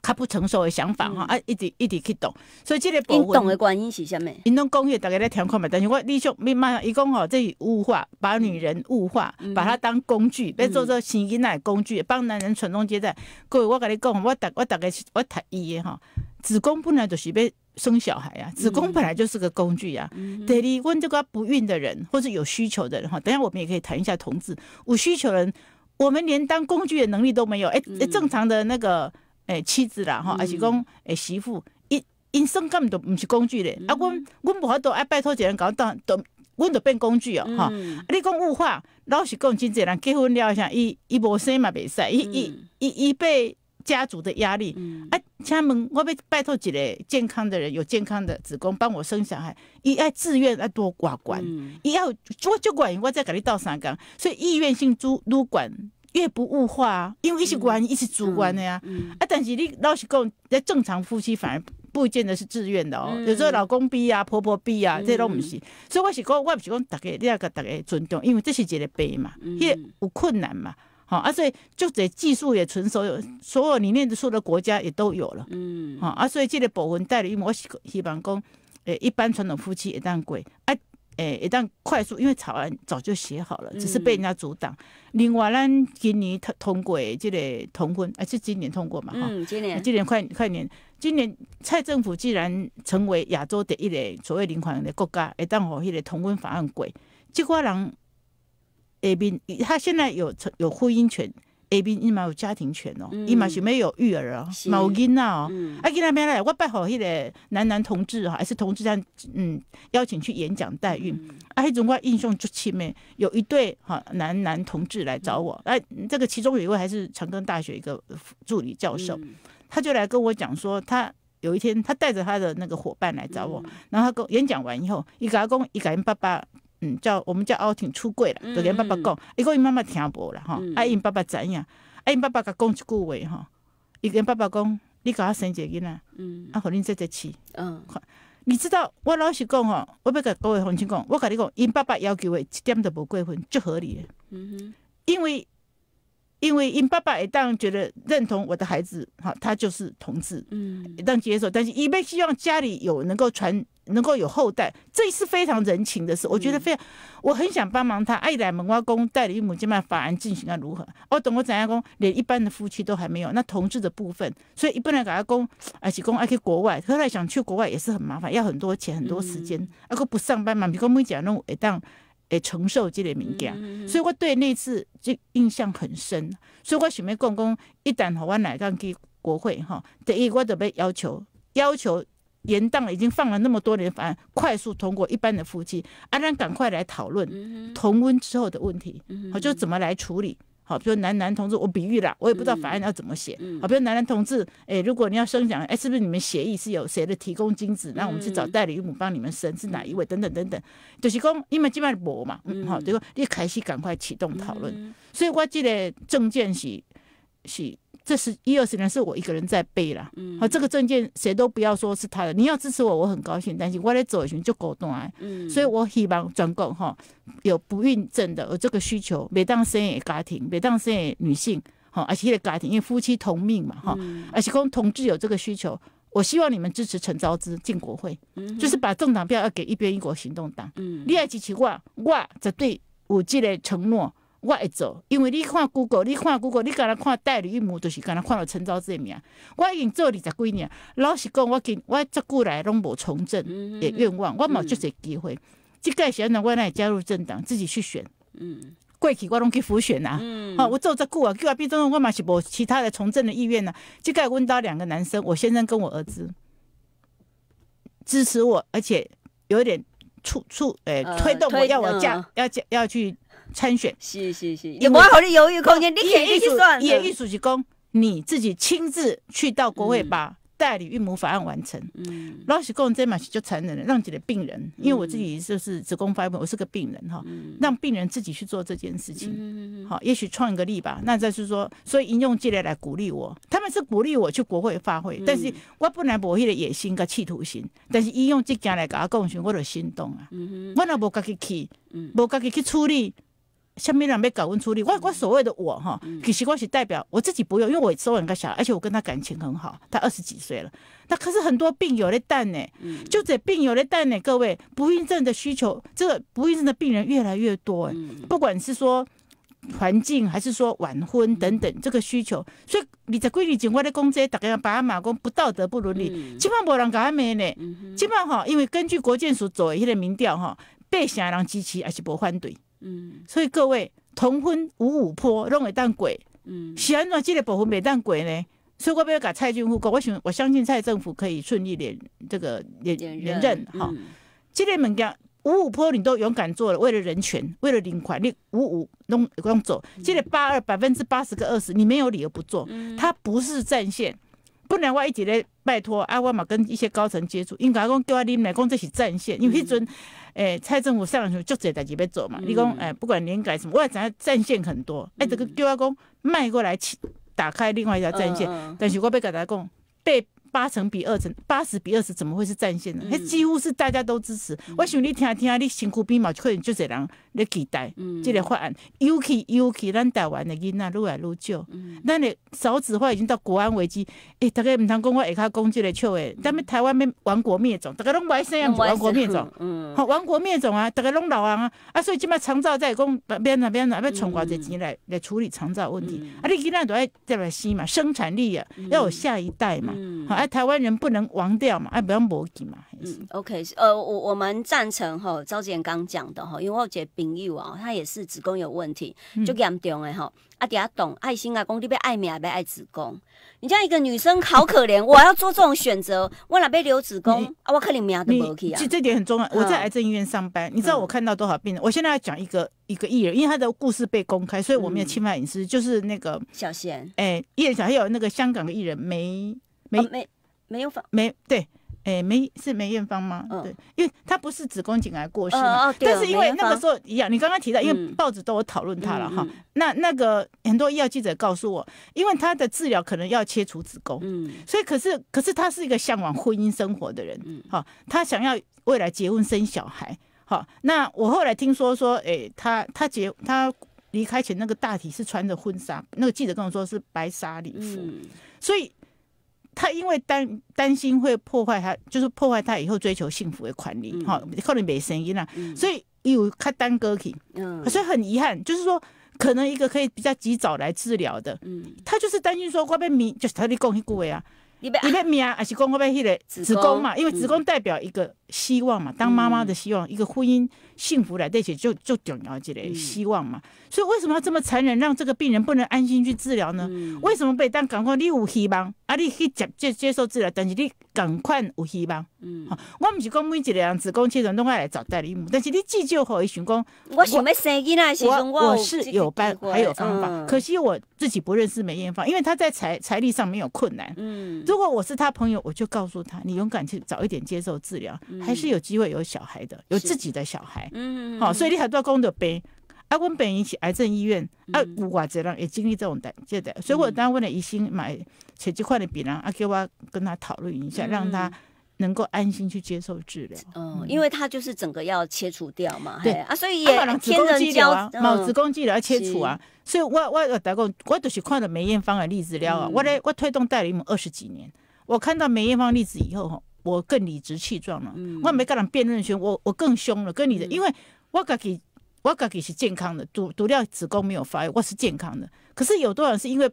较不成熟的想法哈，啊，一直一直去动，所以这个因动的原因是虾米？运动工业大家咧听看嘛。但是我你叔，明白，上伊讲吼，这是物化，把女人物化，把她当工具，要做做生囡仔嘅工具，帮男人传宗接代。各位，我跟你讲，我大我大概我睇伊嘅哈，子宫本来就是被生小孩啊，子宫本来就是个工具啊。对你问这个不孕的人，或者有需求的人哈，等下我们也可以谈一下同志。无需求人，我们连当工具的能力都没有。哎，正常的那个。诶，妻子啦，吼，还是讲诶媳妇，伊伊生根本都毋是工具咧。啊，阮阮无法度爱拜托一个人搞，当当，阮著变工具哦，吼、啊，你讲物化，老实讲真，济人结婚了像伊伊无生嘛未使，伊伊伊伊被家族的压力，啊，请问我要拜托一个健康的人，有健康的子宫帮我生小孩，伊爱自愿爱多寡管，伊要我就管，我再甲你斗三共，所以意愿性主撸管。越不物化，因为一些个人，一些主观的呀。啊，但是你老实讲在正常夫妻反而不见得是自愿的哦。有时候老公逼啊，婆婆逼啊，这都不是。所以我是讲，我不是讲大家你也给大家尊重，因为这是一个病嘛，有困难嘛。好，啊，所以足这技术也所熟，所有你念的说的国家也都有了。嗯，好，啊，所以这个保温因为我是希望讲，诶，一般传统夫妻也当贵，哎。诶，一旦快速，因为草案早就写好了，只是被人家阻挡。另外，咱今年通通过这个同婚，还是今年通过嘛？嗯，今年，今年快快年，今年蔡政府既然成为亚洲第一个所谓领款的国家，一旦好迄个同婚法案过，即个人下面他现在有有婚姻权。A B，伊嘛有家庭权哦，伊嘛是没有育儿啊，冇囡呐哦。啊，囡那边来，我拜好迄个男男同志哈，还是同志样嗯，邀请去演讲代孕。啊，黑种我印象最前面有一对哈男男同志来找我，哎，这个其中有一位还是长庚大学一个助理教授，他就来跟我讲说，他有一天他带着他的那个伙伴来找我，然后他公演讲完以后，一个阿讲，一个阿爸爸。嗯，叫我们叫奥婷出轨了，就跟爸爸讲，伊讲伊妈妈听无了吼，啊，因爸爸知影，啊，因爸爸甲讲一句话吼，伊跟爸爸讲，你甲我生一个囡仔，啊，互恁做一起，嗯，你知道，我老实讲吼，我要甲各位父亲讲，我甲你讲，因爸爸要求的，一点都无过分，就合理，嗯哼，因为。因为因爸爸也当觉得认同我的孩子，好，他就是同志，嗯，一当接受。但是一也希望家里有能够传，能够有后代，这是非常人情的事。我觉得非常，我很想帮忙他。爱来门外公代理母亲曼法案进行了如何？哦，等我怎样公连一般的夫妻都还没有，那同志的部分，所以一般来给阿公，而且公爱去国外，后来想去国外也是很麻烦，要很多钱，很多时间，阿个不上班嘛，比讲们讲人会当。也承受这类物件，所以我对那次这印象很深。所以我前面讲讲，一旦和我来讲给国会哈，第一，我准备要求要求，延宕已经放了那么多年法案，快速通过一般的夫妻，安然赶快来讨论同温之后的问题，好就怎么来处理。好，比如男男同志，我比喻啦，我也不知道法案要怎么写。好，比如男男同志，哎，如果你要生奖，哎，是不是你们协议是有谁的提供精子，那我们去找代理母帮你们生是哪一位？等等等等，就是讲你们这边无嘛，好，就说你开始赶快启动讨论。所以我记得证件是是。这十一二十年是我一个人在背了，好，这个证件谁都不要说是他的。你要支持我，我很高兴。但是我在走一圈就搞断，嗯，所以我希望转告哈有不孕症的有这个需求，每当生育家庭，每当生育女性，哈，而且家庭，因为夫妻同命嘛，哈，而且公同志有这个需求，我希望你们支持陈昭之进国会，嗯，就是把政党票要给一边一国行动党，嗯，立爱支持我，我则对有这的承诺。我会做，因为你看 Google，你看 Google，你敢若看代理一模，就是敢若看了陈昭志名。我已经做二十几年，老实讲，我今我这久来拢无从政的愿望，我冇就是机会。即个时呢，我也加入政党，自己去选。嗯，过去我拢去复选呐。嗯，好，我做这久啊，去外变种我嘛是无其他的从政的意愿啊。即个问到两个男生，我先生跟我儿子支持我，而且有一点促促，诶推动我，要我加，要加，要去。参选，是是是，你冇任何的犹豫空间。你选艺术，演艺术是公，你自己亲自去到国会把代理预模法案完成。嗯，然后集公这么就残忍了，让自己的病人，因为我自己就是子宫发育，我是个病人哈，让病人自己去做这件事情。嗯嗯嗯，好，也许创一个例吧。那再是说，所以引用这类来鼓励我，他们是鼓励我去国会发挥，但是我本来博弈的野心跟企图心。但是引用这件来跟我共情，我就心动啊，嗯哼，我若无家己去，嗯，不自己去处理。下面两要搞混处理，外国所谓的我哈，给习惯是代表我自己不用，因为我收养个小孩，而且我跟他感情很好，他二十几岁了。那可是很多病友的蛋呢，就这病友的蛋呢，各位不孕症的需求，这个不孕症的病人越来越多哎，不管是说环境还是说晚婚等等，这个需求，所以你在规定警官的工资，大家把阿妈讲不道德不伦理，本上没人搞阿妹呢，本上哈，因为根据国建署做一些民调哈，八成人支持还是不反对。嗯，所以各位同婚五五坡认为当鬼，嗯，是安怎记得保护每当鬼呢？所以我不要改蔡政府，我我我相信蔡政府可以顺利连这个连连任哈。记得们讲五五坡你都勇敢做了，为了人权，为了领款，你五五弄弄走，记得八二百分之八十跟二十，你没有理由不做，他不是战线。本来我一直咧拜托，啊，我嘛跟一些高层接触，因甲阿讲叫我你，来讲这是战线，因为迄阵，诶，蔡政府上场就坐代志要做嘛，你讲，诶，不管连改什么，我知影战线很多，诶，这个叫我讲迈过来，打开另外一条战线，但是我被甲达讲，被。八成比二成，八十比二十，怎么会是战线呢？他几乎是大家都支持。我想你听听，你辛苦兵嘛，可能就这人在期待，这个法案，尤其尤其咱台湾的囡仔越来越少，嗯，咱的少子化已经到国安危机。欸，大家唔通讲话，下骹讲这个笑诶，咱们台湾咪亡国灭种，大家拢外省人亡国灭种，嗯，好亡国灭种啊，大家拢老啊，啊，所以起码长照在讲，边那边哪要从偌济钱来来处理长照问题，啊，你囡仔都爱在来生嘛，生产力啊，要有下一代嘛，嗯。台湾人不能亡掉嘛？哎，不要磨叽嘛！嗯，OK，呃，我我们赞成哈，赵姐刚讲的哈，因为我姐冰玉啊，她也是子宫有问题，就严重的哈。啊，底下懂爱心啊，工地被爱美啊，被爱子宫。你像一个女生，好可怜，<laughs> 我要做这种选择，我哪被留子宫？我可怜去啊。这点很重要。我在癌症医院上班，你知道我看到多少病人？我现在要讲一个一个艺人，因为他的故事被公开，所以我没有侵犯隐私。就是那个小贤，哎，艺人还有那个香港的艺人，没没没。梅芳梅对，哎梅是梅艳芳吗？对，因为她不是子宫颈癌过世嘛，但是因为那个时候一样，你刚刚提到，因为报纸都有讨论她了哈。那那个很多医药记者告诉我，因为她的治疗可能要切除子宫，嗯，所以可是可是她是一个向往婚姻生活的人，嗯，好，她想要未来结婚生小孩，好，那我后来听说说，哎，她她结她离开前那个大体是穿着婚纱，那个记者跟我说是白纱礼服，所以。他因为担担心会破坏他，就是破坏他以后追求幸福的潜力，哈，可能没声音了，所以有他耽搁嗯，所以很遗憾，就是说可能一个可以比较及早来治疗的，他就是担心说会不会就是他的宫颈部位啊，里面米啊还是我那边的子宫嘛，因为子宫代表一个希望嘛，当妈妈的希望，一个婚姻。幸福来，而且就就重要，即个希望嘛。所以为什么要这么残忍，让这个病人不能安心去治疗呢？为什么被当赶快有希望？啊，你去接接接受治疗，但是你赶快有希望。嗯，我唔是讲每一个子宫切除都爱来找代理母，但是你至少可以想讲，我想要生囡仔，我我是有办还有方法。可惜我自己不认识梅艳芳，因为她在财财力上没有困难。嗯，如果我是她朋友，我就告诉她，你勇敢去早一点接受治疗，还是有机会有小孩的，有自己的小孩。嗯，好，所以你还都要讲得病，啊，我病是癌症医院，啊，有我一个人也经历这种代，现在，所以我当问了医生买切几块的病人，啊，叫我跟他讨论一下，让他能够安心去接受治疗。嗯，因为他就是整个要切除掉嘛，对啊，所以子天人交，啊，毛子宫肌瘤要切除啊，所以我我有大哥，我都是看了梅艳芳的例子了啊，我咧我推动代理母二十几年，我看到梅艳芳例子以后吼。我更理直气壮了，我没跟人辩论权，我我更凶了。跟你的，因为我自己，我自己是健康的，毒毒掉子宫没有发育，我是健康的。可是有多少人是因为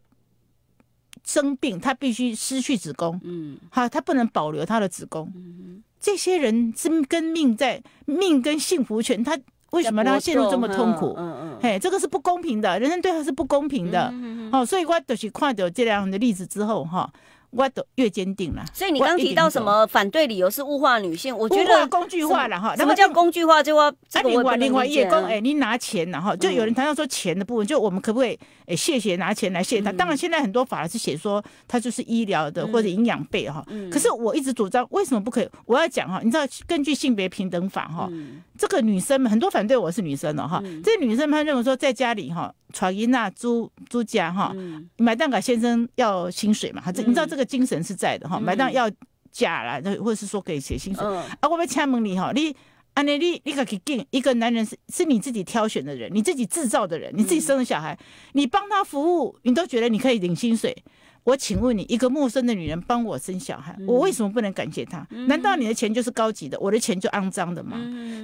生病，他必须失去子宫，嗯，哈，他不能保留他的子宫，嗯这些人是跟命在，命跟幸福权，他为什么他陷入这么痛苦？嗯嗯，哎，这个是不公平的，人生对他是不公平的。嗯嗯嗯，哦，所以我就是看到这样的例子之后，哈。我越坚定了，所以你刚提到什么反对理由是物化女性，我觉得工具化了哈，什么叫工具化就要这个我另外一点，哎，你拿钱然后就有人谈到说钱的部分，就我们可不可以诶，谢谢拿钱来谢他？当然现在很多法是写说他就是医疗的或者营养费哈，可是我一直主张为什么不可以？我要讲哈，你知道根据性别平等法哈，这个女生们很多反对我是女生的哈，这女生们认为说在家里哈。传音呐，租租家哈，买单给先生要薪水嘛？他这你知道这个精神是在的哈，买单要假啦，那或者是说给写薪水。啊，我被要门你哈，你啊你你一个给定一个男人是是你自己挑选的人，你自己制造的人，你自己生的小孩，你帮他服务，你都觉得你可以领薪水。我请问你，一个陌生的女人帮我生小孩，我为什么不能感谢她？难道你的钱就是高级的，我的钱就肮脏的吗？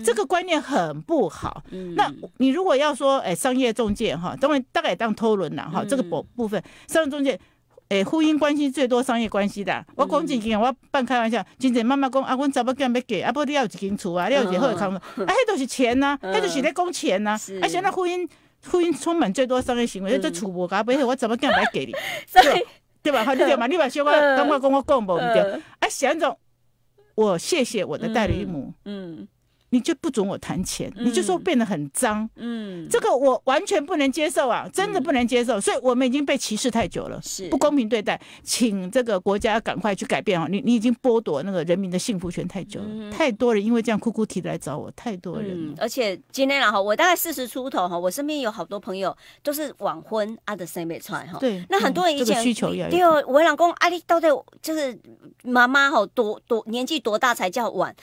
这个观念很不好。那你如果要说，哎，商业中介哈，当然大概当偷轮了哈，这个部部分商业中介，哎，婚姻关系最多商业关系的。我讲几句，我半开玩笑。金姐妈妈讲，啊，公怎么叫人要给？啊，不你要几间厝啊？你要几好嘢康？啊，那都是钱呐，那都是在讲钱呐。而且那婚姻婚姻充满最多商业行为，这厝无搞，我怎么叫人来给你？<laughs> 所以。对吧？好，你这样嘛。<laughs> 你把小话赶快跟我讲吧，我们掉。哎，贤总，我谢谢我的代理母。嗯。你就不准我谈钱，你就说变得很脏，嗯，这个我完全不能接受啊，真的不能接受。所以我们已经被歧视太久了，是不公平对待，请这个国家赶快去改变啊！你你已经剥夺那个人民的幸福权太久了，太多人因为这样哭哭啼啼来找我，太多人。而且今天后我大概四十出头哈，我身边有好多朋友都是晚婚 o 的 h e 穿哈。对，那很多人以前需求也对哦，我老公阿力到底就是妈妈哈，多多年纪多大才叫晚？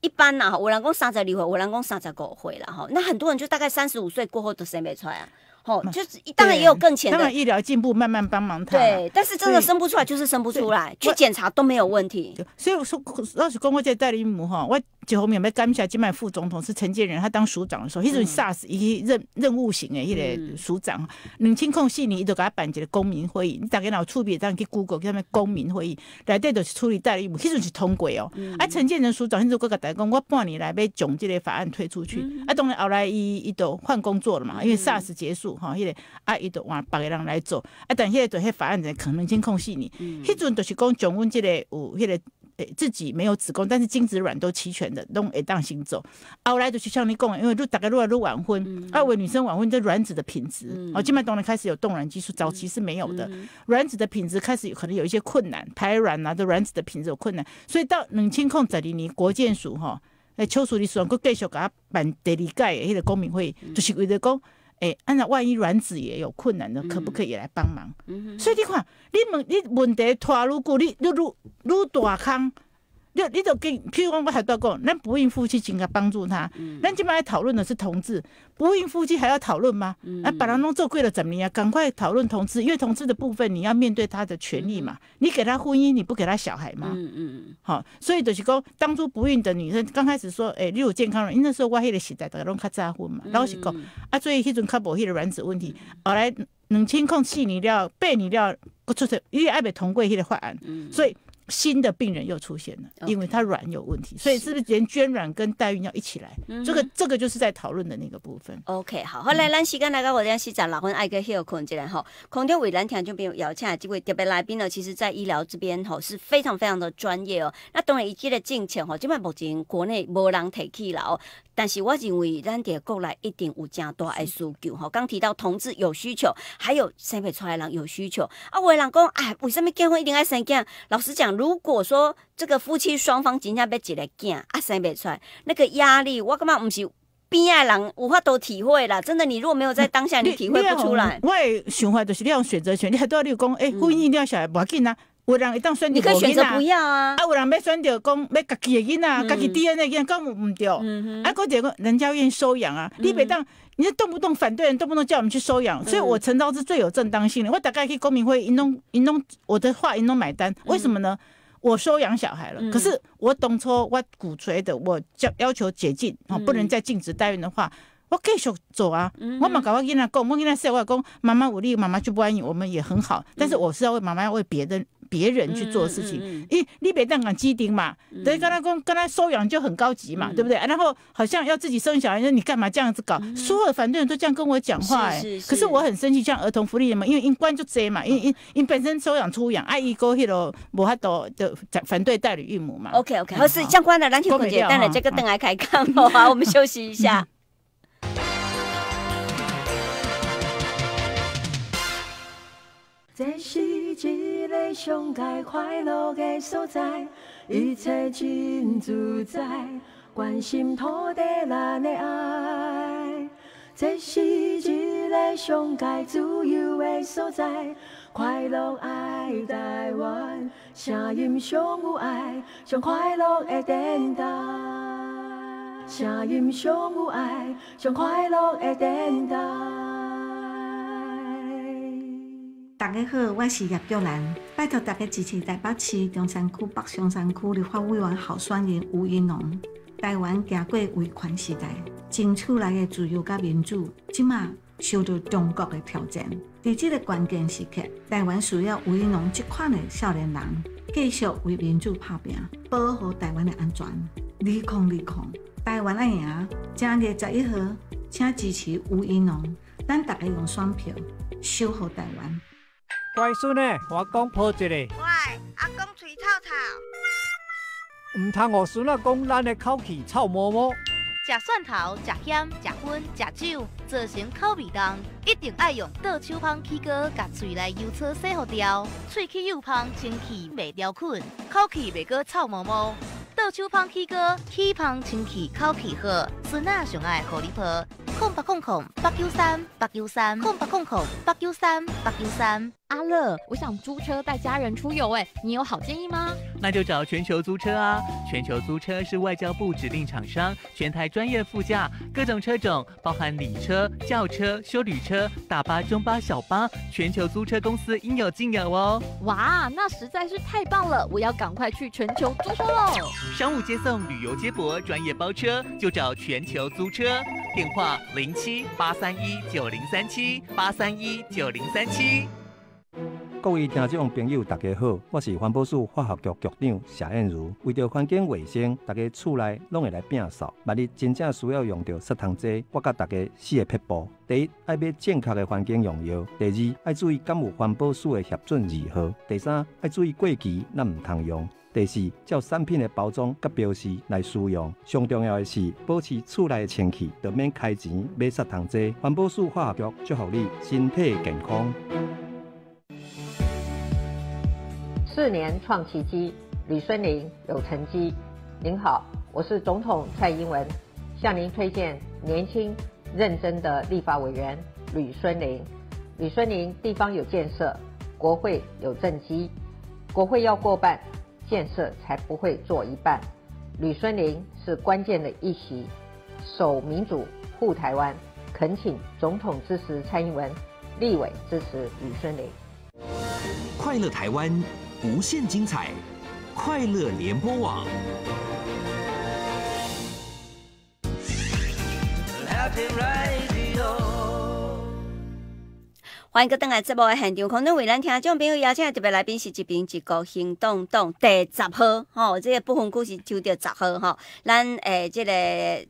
一般呐，我老公三十离婚，我老公三十狗岁了哈。那很多人就大概三十五岁过后都生不出来啊。哦，就是当然也有更浅的。当然医疗进步，慢慢帮忙他。对，但是真的生不出来就是生不出来，去检查都没有问题。所以我说，要是工会在代理母哈，我最后面咪干下金麦副总统是陈建仁，他当署长的时候，一时候 SARS 一任任务型的一个署长，冷清空细腻，伊就给他办一个公民会议，你打概哪个触笔，样去 Google 叫咩公民会议，来这度去处理代理母，那种是通轨哦。啊，陈建仁署长，那时候我甲台讲，我半年来被囧这类法案推出去，啊，当然后来伊伊都换工作了嘛，因为 SARS 结束。吼，迄个啊，伊著换别个人来做啊。但迄个著迄法案内可能清空四年，迄阵就是讲，像阮即个有迄个诶自己没有子宫，但是精子卵都齐全的，拢会当行走。后来就是像你讲，因为就大概愈来愈晚婚啊，为女生晚婚，这卵子的品质哦，今麦当然开始有冻卵技术，早期是没有的，卵子的品质开始可能有一些困难，排卵啊，这卵子的品质有困难，所以到冷清控十里，你国建署吼，诶，秋署里上佫继续甲办第二届迄个公民会，就是为了讲。哎，按照万一卵子也有困难的，可不可以也来帮忙？所以你看，你问你问题拖，如果你你如如大康。就你都跟，譬如我我还到过，那不孕夫妻应该帮助他，那今摆讨论的是同志，不孕夫妻还要讨论吗？那把他弄做贵了怎么样？赶快讨论同志，因为同志的部分你要面对他的权利嘛，你给他婚姻，你不给他小孩吗？嗯嗯嗯，好，所以就是讲当初不孕的女生刚开始说，哎，你有健康，因为那时候我迄个时代大家都较在乎嘛，然后是讲啊，所以迄阵较无迄个卵子问题，后来能清空气尿、备尿，不就是因为爱买同贵迄个法案，所以。新的病人又出现了，因为他软有问题，所以是不是连捐卵跟代孕要一起来？这个这个就是在讨论的那个部分。OK，好。后来兰溪跟来到我这样是在老婚爱个 l 尔空间哈，空调未来听就朋友邀请的几位特别来宾呢，其实在医疗这边吼是非常非常的专业哦。那当然，一记的进程吼，即卖目前国内无人提起了，但是我认为咱的国内一定有正大爱需求哈。刚提到同志有需求，还有生米出来人有需求啊。我人讲，哎，为什么结婚一定要生囝？老实讲。如果说这个夫妻双方真正要结个见，啊生不出来，那个压力我感觉不是边爱人无法都体会了。真的，你如果没有在当下，你体会不出来。我想法就是你要选择权，你还都要你讲，哎，婚姻一定要小，不要紧啊。有人一旦选你可以选择不要啊，啊，有人要选到讲要家己的囡啊，自己弟啊那件，讲唔唔对，啊，嗰个人家愿意收养啊，你别当你是动不动反对人，动不动叫我们去收养，所以我陈昭是最有正当性的，我大概可以公民会引动引动我的话引动买单，为什么呢？我收养小孩了，可是我当初我鼓吹的，我叫要求解禁啊，不能再禁止代孕的话。我继续走啊！我嘛，搞我跟人家讲，我跟人说，我讲妈妈无力，妈妈就不安逸，我们也很好。但是我是要为妈妈要为别的别人去做事情。咦，你别蛋港机丁嘛，等于跟他讲，跟他收养就很高级嘛，对不对？然后好像要自己生小孩，说你干嘛这样子搞？所有的反对人都这样跟我讲话，哎，可是我很生气。像儿童福利人嘛，因为因关就这嘛，因因因本身收养、出养、阿姨沟黑咯，无哈多的反对代理孕母嘛。OK OK，好，是相关的蓝天姐姐，当然这个邓爱凯看，好我们休息一下。<laughs> 这是一个上界快乐的所在，一切真自在，关心土地咱的爱。这是一个上界自由的所在，快乐爱台湾，声音上有爱，上快乐的电台，声音上有爱，上快乐的电台。大家好，我是叶玉兰。拜托大家支持台北市中山区北松山区立法委员候选人吴英龙。台湾走过维权时代，争取来的自由甲民主，即马受到中国的挑战。伫即个关键时刻，台湾需要吴英龙即款的少年人继续为民主拍拼，保护台湾的安全。立空立空，台湾阿赢！正月十一号，请支持吴英龙。咱大家用选票守护台湾。乖孙诶，阿公抱一下。喂，阿公吹臭臭。唔通我孙仔讲咱的口气臭毛毛。食蒜头、食咸、食熏、食酒，造成口味重，一定爱用倒手芳齿膏，把嘴内油草洗好掉，口气又芳，清气未掉菌，口气未过臭毛毛。倒手芳齿膏，齿芳清气，口气好，孙仔上爱学你抱。八控控八幺三八幺三，控八控控八幺三八幺三。阿乐，我想租车带家人出游，哎，你有好建议吗？那就找全球租车啊！全球租车是外交部指定厂商，全台专业副驾，各种车种包含旅车、轿车、修旅车、大巴、中巴、小巴，全球租车公司应有尽有哦。哇，那实在是太棒了！我要赶快去全球租车喽。商务接送、旅游接驳、专业包车，就找全球租车。电话零七八三一九零三七八三一九零三七。各位听众朋友，大家好，我是环保署化学局局长谢燕如。为着环境卫生，大家厝内拢会来变扫。万日真正需要用到杀虫剂，我甲大家四个撇步：第一，爱买正确的环境用药；第二，要注意敢有环保署的核准二号；第三，要注意过期那唔通用。第四，照产品的包装及标示来使用。上重要的是，保持厝内的清气，避免开钱买杀虫剂。环保署化学物，最后你身体健康。四年创奇迹，李孙林有成绩。您好，我是总统蔡英文，向您推荐年轻认真的立法委员李孙林。李孙林地方有建设，国会有政绩，国会要过半。建设才不会做一半，吕孙林是关键的一席，守民主护台湾，恳请总统支持蔡英文，立委支持吕孙林。快乐台湾，无限精彩，快乐联播网。欢迎阁登来直播的现场，可能为咱听众朋友邀请特别来宾是一边一个行动党第十号，吼，这个不分区是抽到十号，吼，咱诶，这个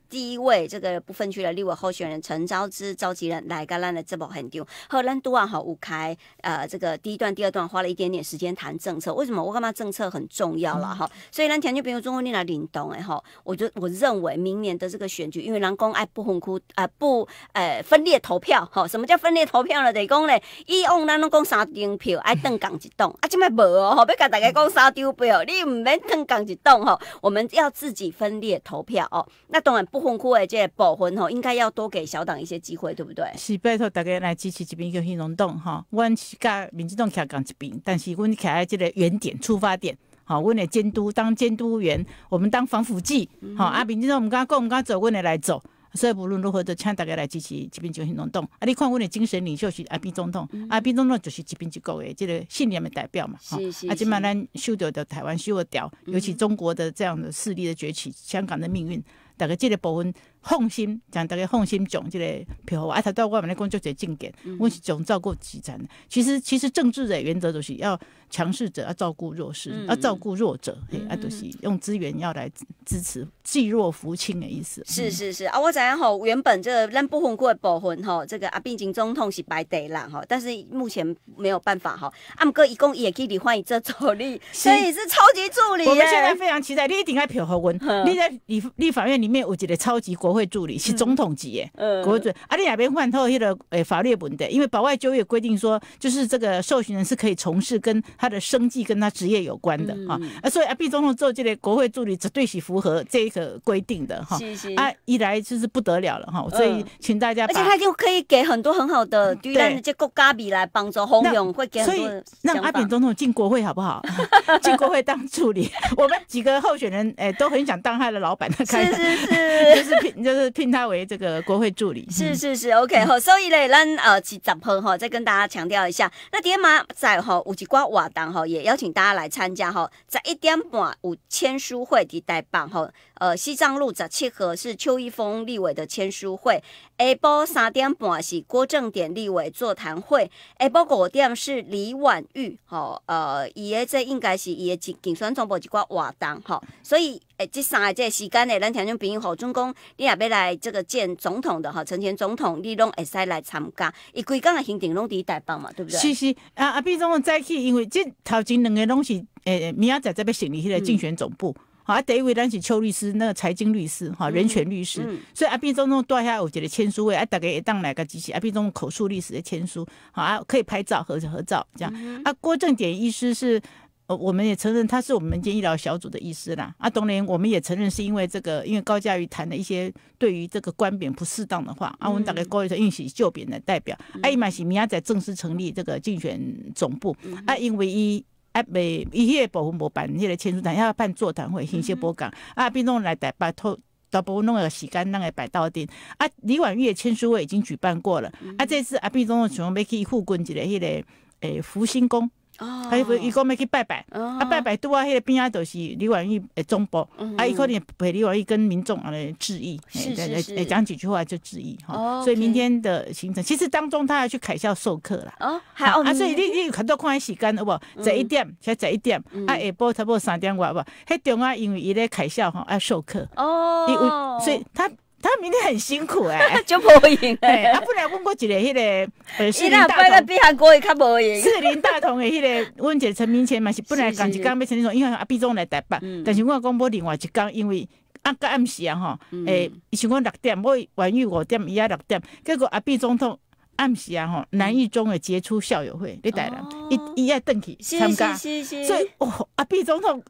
第一位这个不分区的立委候选人陈昭之召集人来阁咱的直播现场，好，咱都啊好五开，呃，这个第一段、第二段花了一点点时间谈政策，为什么？我感嘛，政策很重要了哈，所以咱听众朋友国你来领动诶，吼，我觉我认为明年的这个选举，因为南公爱不分区啊，不诶分裂投票，吼，什么叫分裂投票了？得公。以往咱拢讲三张票，爱登岗一栋，啊，即摆无哦，要甲大家讲三张票，你毋免登岗一栋吼，我们要自己分裂投票哦。那当然不分区的这部分吼，应该要多给小党一些机会，对不对？是拜托大家来支持这边叫个龙洞吼，阮是甲民进党徛岗一边，但是阮徛在即个原点出发点，好，阮来监督当监督员，我们当防腐剂，好，阿民进党唔敢过唔敢走，阮来走。所以无论如何，都请大家来支持疾病救兴农动。啊，你看我的精神领袖是阿扁总统，阿扁总统就是疾病机构的这个信念的代表嘛。是是。啊，今嘛咱修着台湾修的掉，尤其中国的这样的势力的崛起，香港的命运，大家这个部分放心，讲大家放心讲这个票，啊，他到外面来讲就最经典，我是讲照顾基层其实，其实政治的原则就是要。强势者要照顾弱势，要照顾弱者，嘿，啊都是用资源要来支持济弱扶倾的意思。是是是，啊，我这样吼，原本这个咱不分富的部分吼，这个啊，毕竟总统是白得啦吼，但是目前没有办法吼，啊，我们哥一共也给你欢迎这助理，所以是超级助理。我们现在非常期待，你一定爱票学文，你在立立法院里面，有觉个超级国会助理是总统级耶，嗯，国助，啊，你亚边换透些个诶法律本的，因为保外就业规定说，就是这个受刑人是可以从事跟他的生计跟他职业有关的啊，所以阿扁总统做这个国会助理，绝对是符合这一个规定的哈。啊，一来就是不得了了哈，所以请大家。而且他就可以给很多很好的对这个家比来帮助洪永会给。所以让阿扁总统进国会好不好？<laughs> 进国会当助理，<laughs> 我们几个候选人哎都很想当他的老板的。是是是，<laughs> 就是聘就是聘他为这个国会助理。是是是，OK 好，所以嘞，咱呃，其实哈，再跟大家强调一下，那爹妈在哈，有季瓜娃。然后也邀请大家来参加吼，在一点半有签书会的代办吼，呃，西藏路十七号是邱一峰立委的签书会，下晡三点半是郭正典立委座谈会，下晡五点是李婉玉吼，呃，伊诶这应该是伊诶竞选总部一个活动吼。所以诶，这三个这时间呢，咱听众朋友吼，总共你也欲来这个见总统的哈，陈前总统你拢会使来参加，伊规工的行程拢伫台办嘛，对不对？是是啊啊，毕竟再去，因为这头前两个拢是诶，明仔载再要成立迄个竞选总部。好啊，第一位咱是邱律师，那个财经律师，哈，人权律师，所以阿毕中中坐下，我觉得签书位，啊，大概一档来个机器，阿总中口述历史的签书，好啊，可以拍照合合照这样。啊，郭正典医师是，我们也承认他是我们民间医疗小组的医师啦。啊，董连我们也承认是因为这个，因为高嘉瑜谈的一些对于这个观点不适当的话，啊，我们大概高医生运行，旧扁的代表，艾伊买是明仔正式成立这个竞选总部，啊，因为一。啊，伊迄个部分无办，迄个签书台要办座谈会，信息不讲啊，变弄来台北托大部分弄个时间弄个摆到定啊，李婉玉的签书会已经举办过了啊，这次啊变弄想要去护棍一个迄个诶福星宫。啊，还有讲个，要去拜拜，啊，拜拜拄啊，迄个边啊，就是李婉玉诶，中部，啊，伊可能陪李婉玉跟民众啊来致意，诶，讲几句话就致意哈。所以明天的行程，其实当中他要去凯校授课啦。哦，还啊，所以你你有很多看闲时间有无？十一点，才十一点，啊，下晡差不多三点外无？迄中啊，因为伊咧凯校吼要授课哦，伊为所以他。他明天很辛苦哎，<laughs> 就无闲 <laughs> 哎。啊，本来问过一个迄个，四林大同。伊那搬个碧韩国也较无闲。四林大同的迄个，问者陈明前嘛是本来讲一讲要陈明总，因为阿毕总来台北，但是我讲无另外一讲，因为暗暗时啊吼，诶，像我六点，我晚于五点，伊也六点，结果阿毕总统暗时啊吼，南艺中的杰出校友会，你带来一一夜登去参加，所以哦，阿毕总统。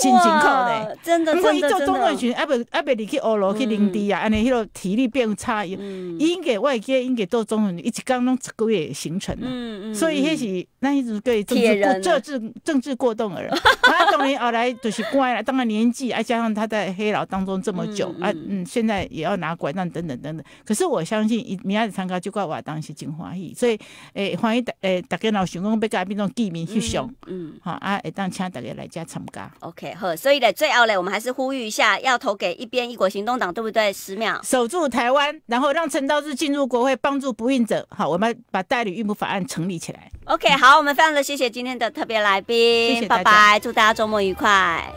真辛苦呢，真的真果真的。你一做中巡，阿伯阿伯，离开俄罗去领地啊，安尼迄啰体力变差，应该外界应该做中巡，一讲拢一个月行程。嗯所以迄是那一直对政治政治政治过动的人，<laughs> 他当然后来就是关了，当然年纪，再加上他在黑牢当中这么久，啊，嗯，现在也要拿拐杖等等等等。可是我相信一明仔参加就怪我当时真欢喜，所以诶欢迎大诶大家老想讲要变种见面翕相，嗯好啊会当请大家来家参加。OK。好，所以呢，最后呢，我们还是呼吁一下，要投给一边一国行动党，对不对？十秒守住台湾，然后让陈道志进入国会，帮助不孕者。好，我们把代理孕妇法案成立起来。OK，好，我们常的谢谢今天的特别来宾，谢谢拜拜，祝大家周末愉快。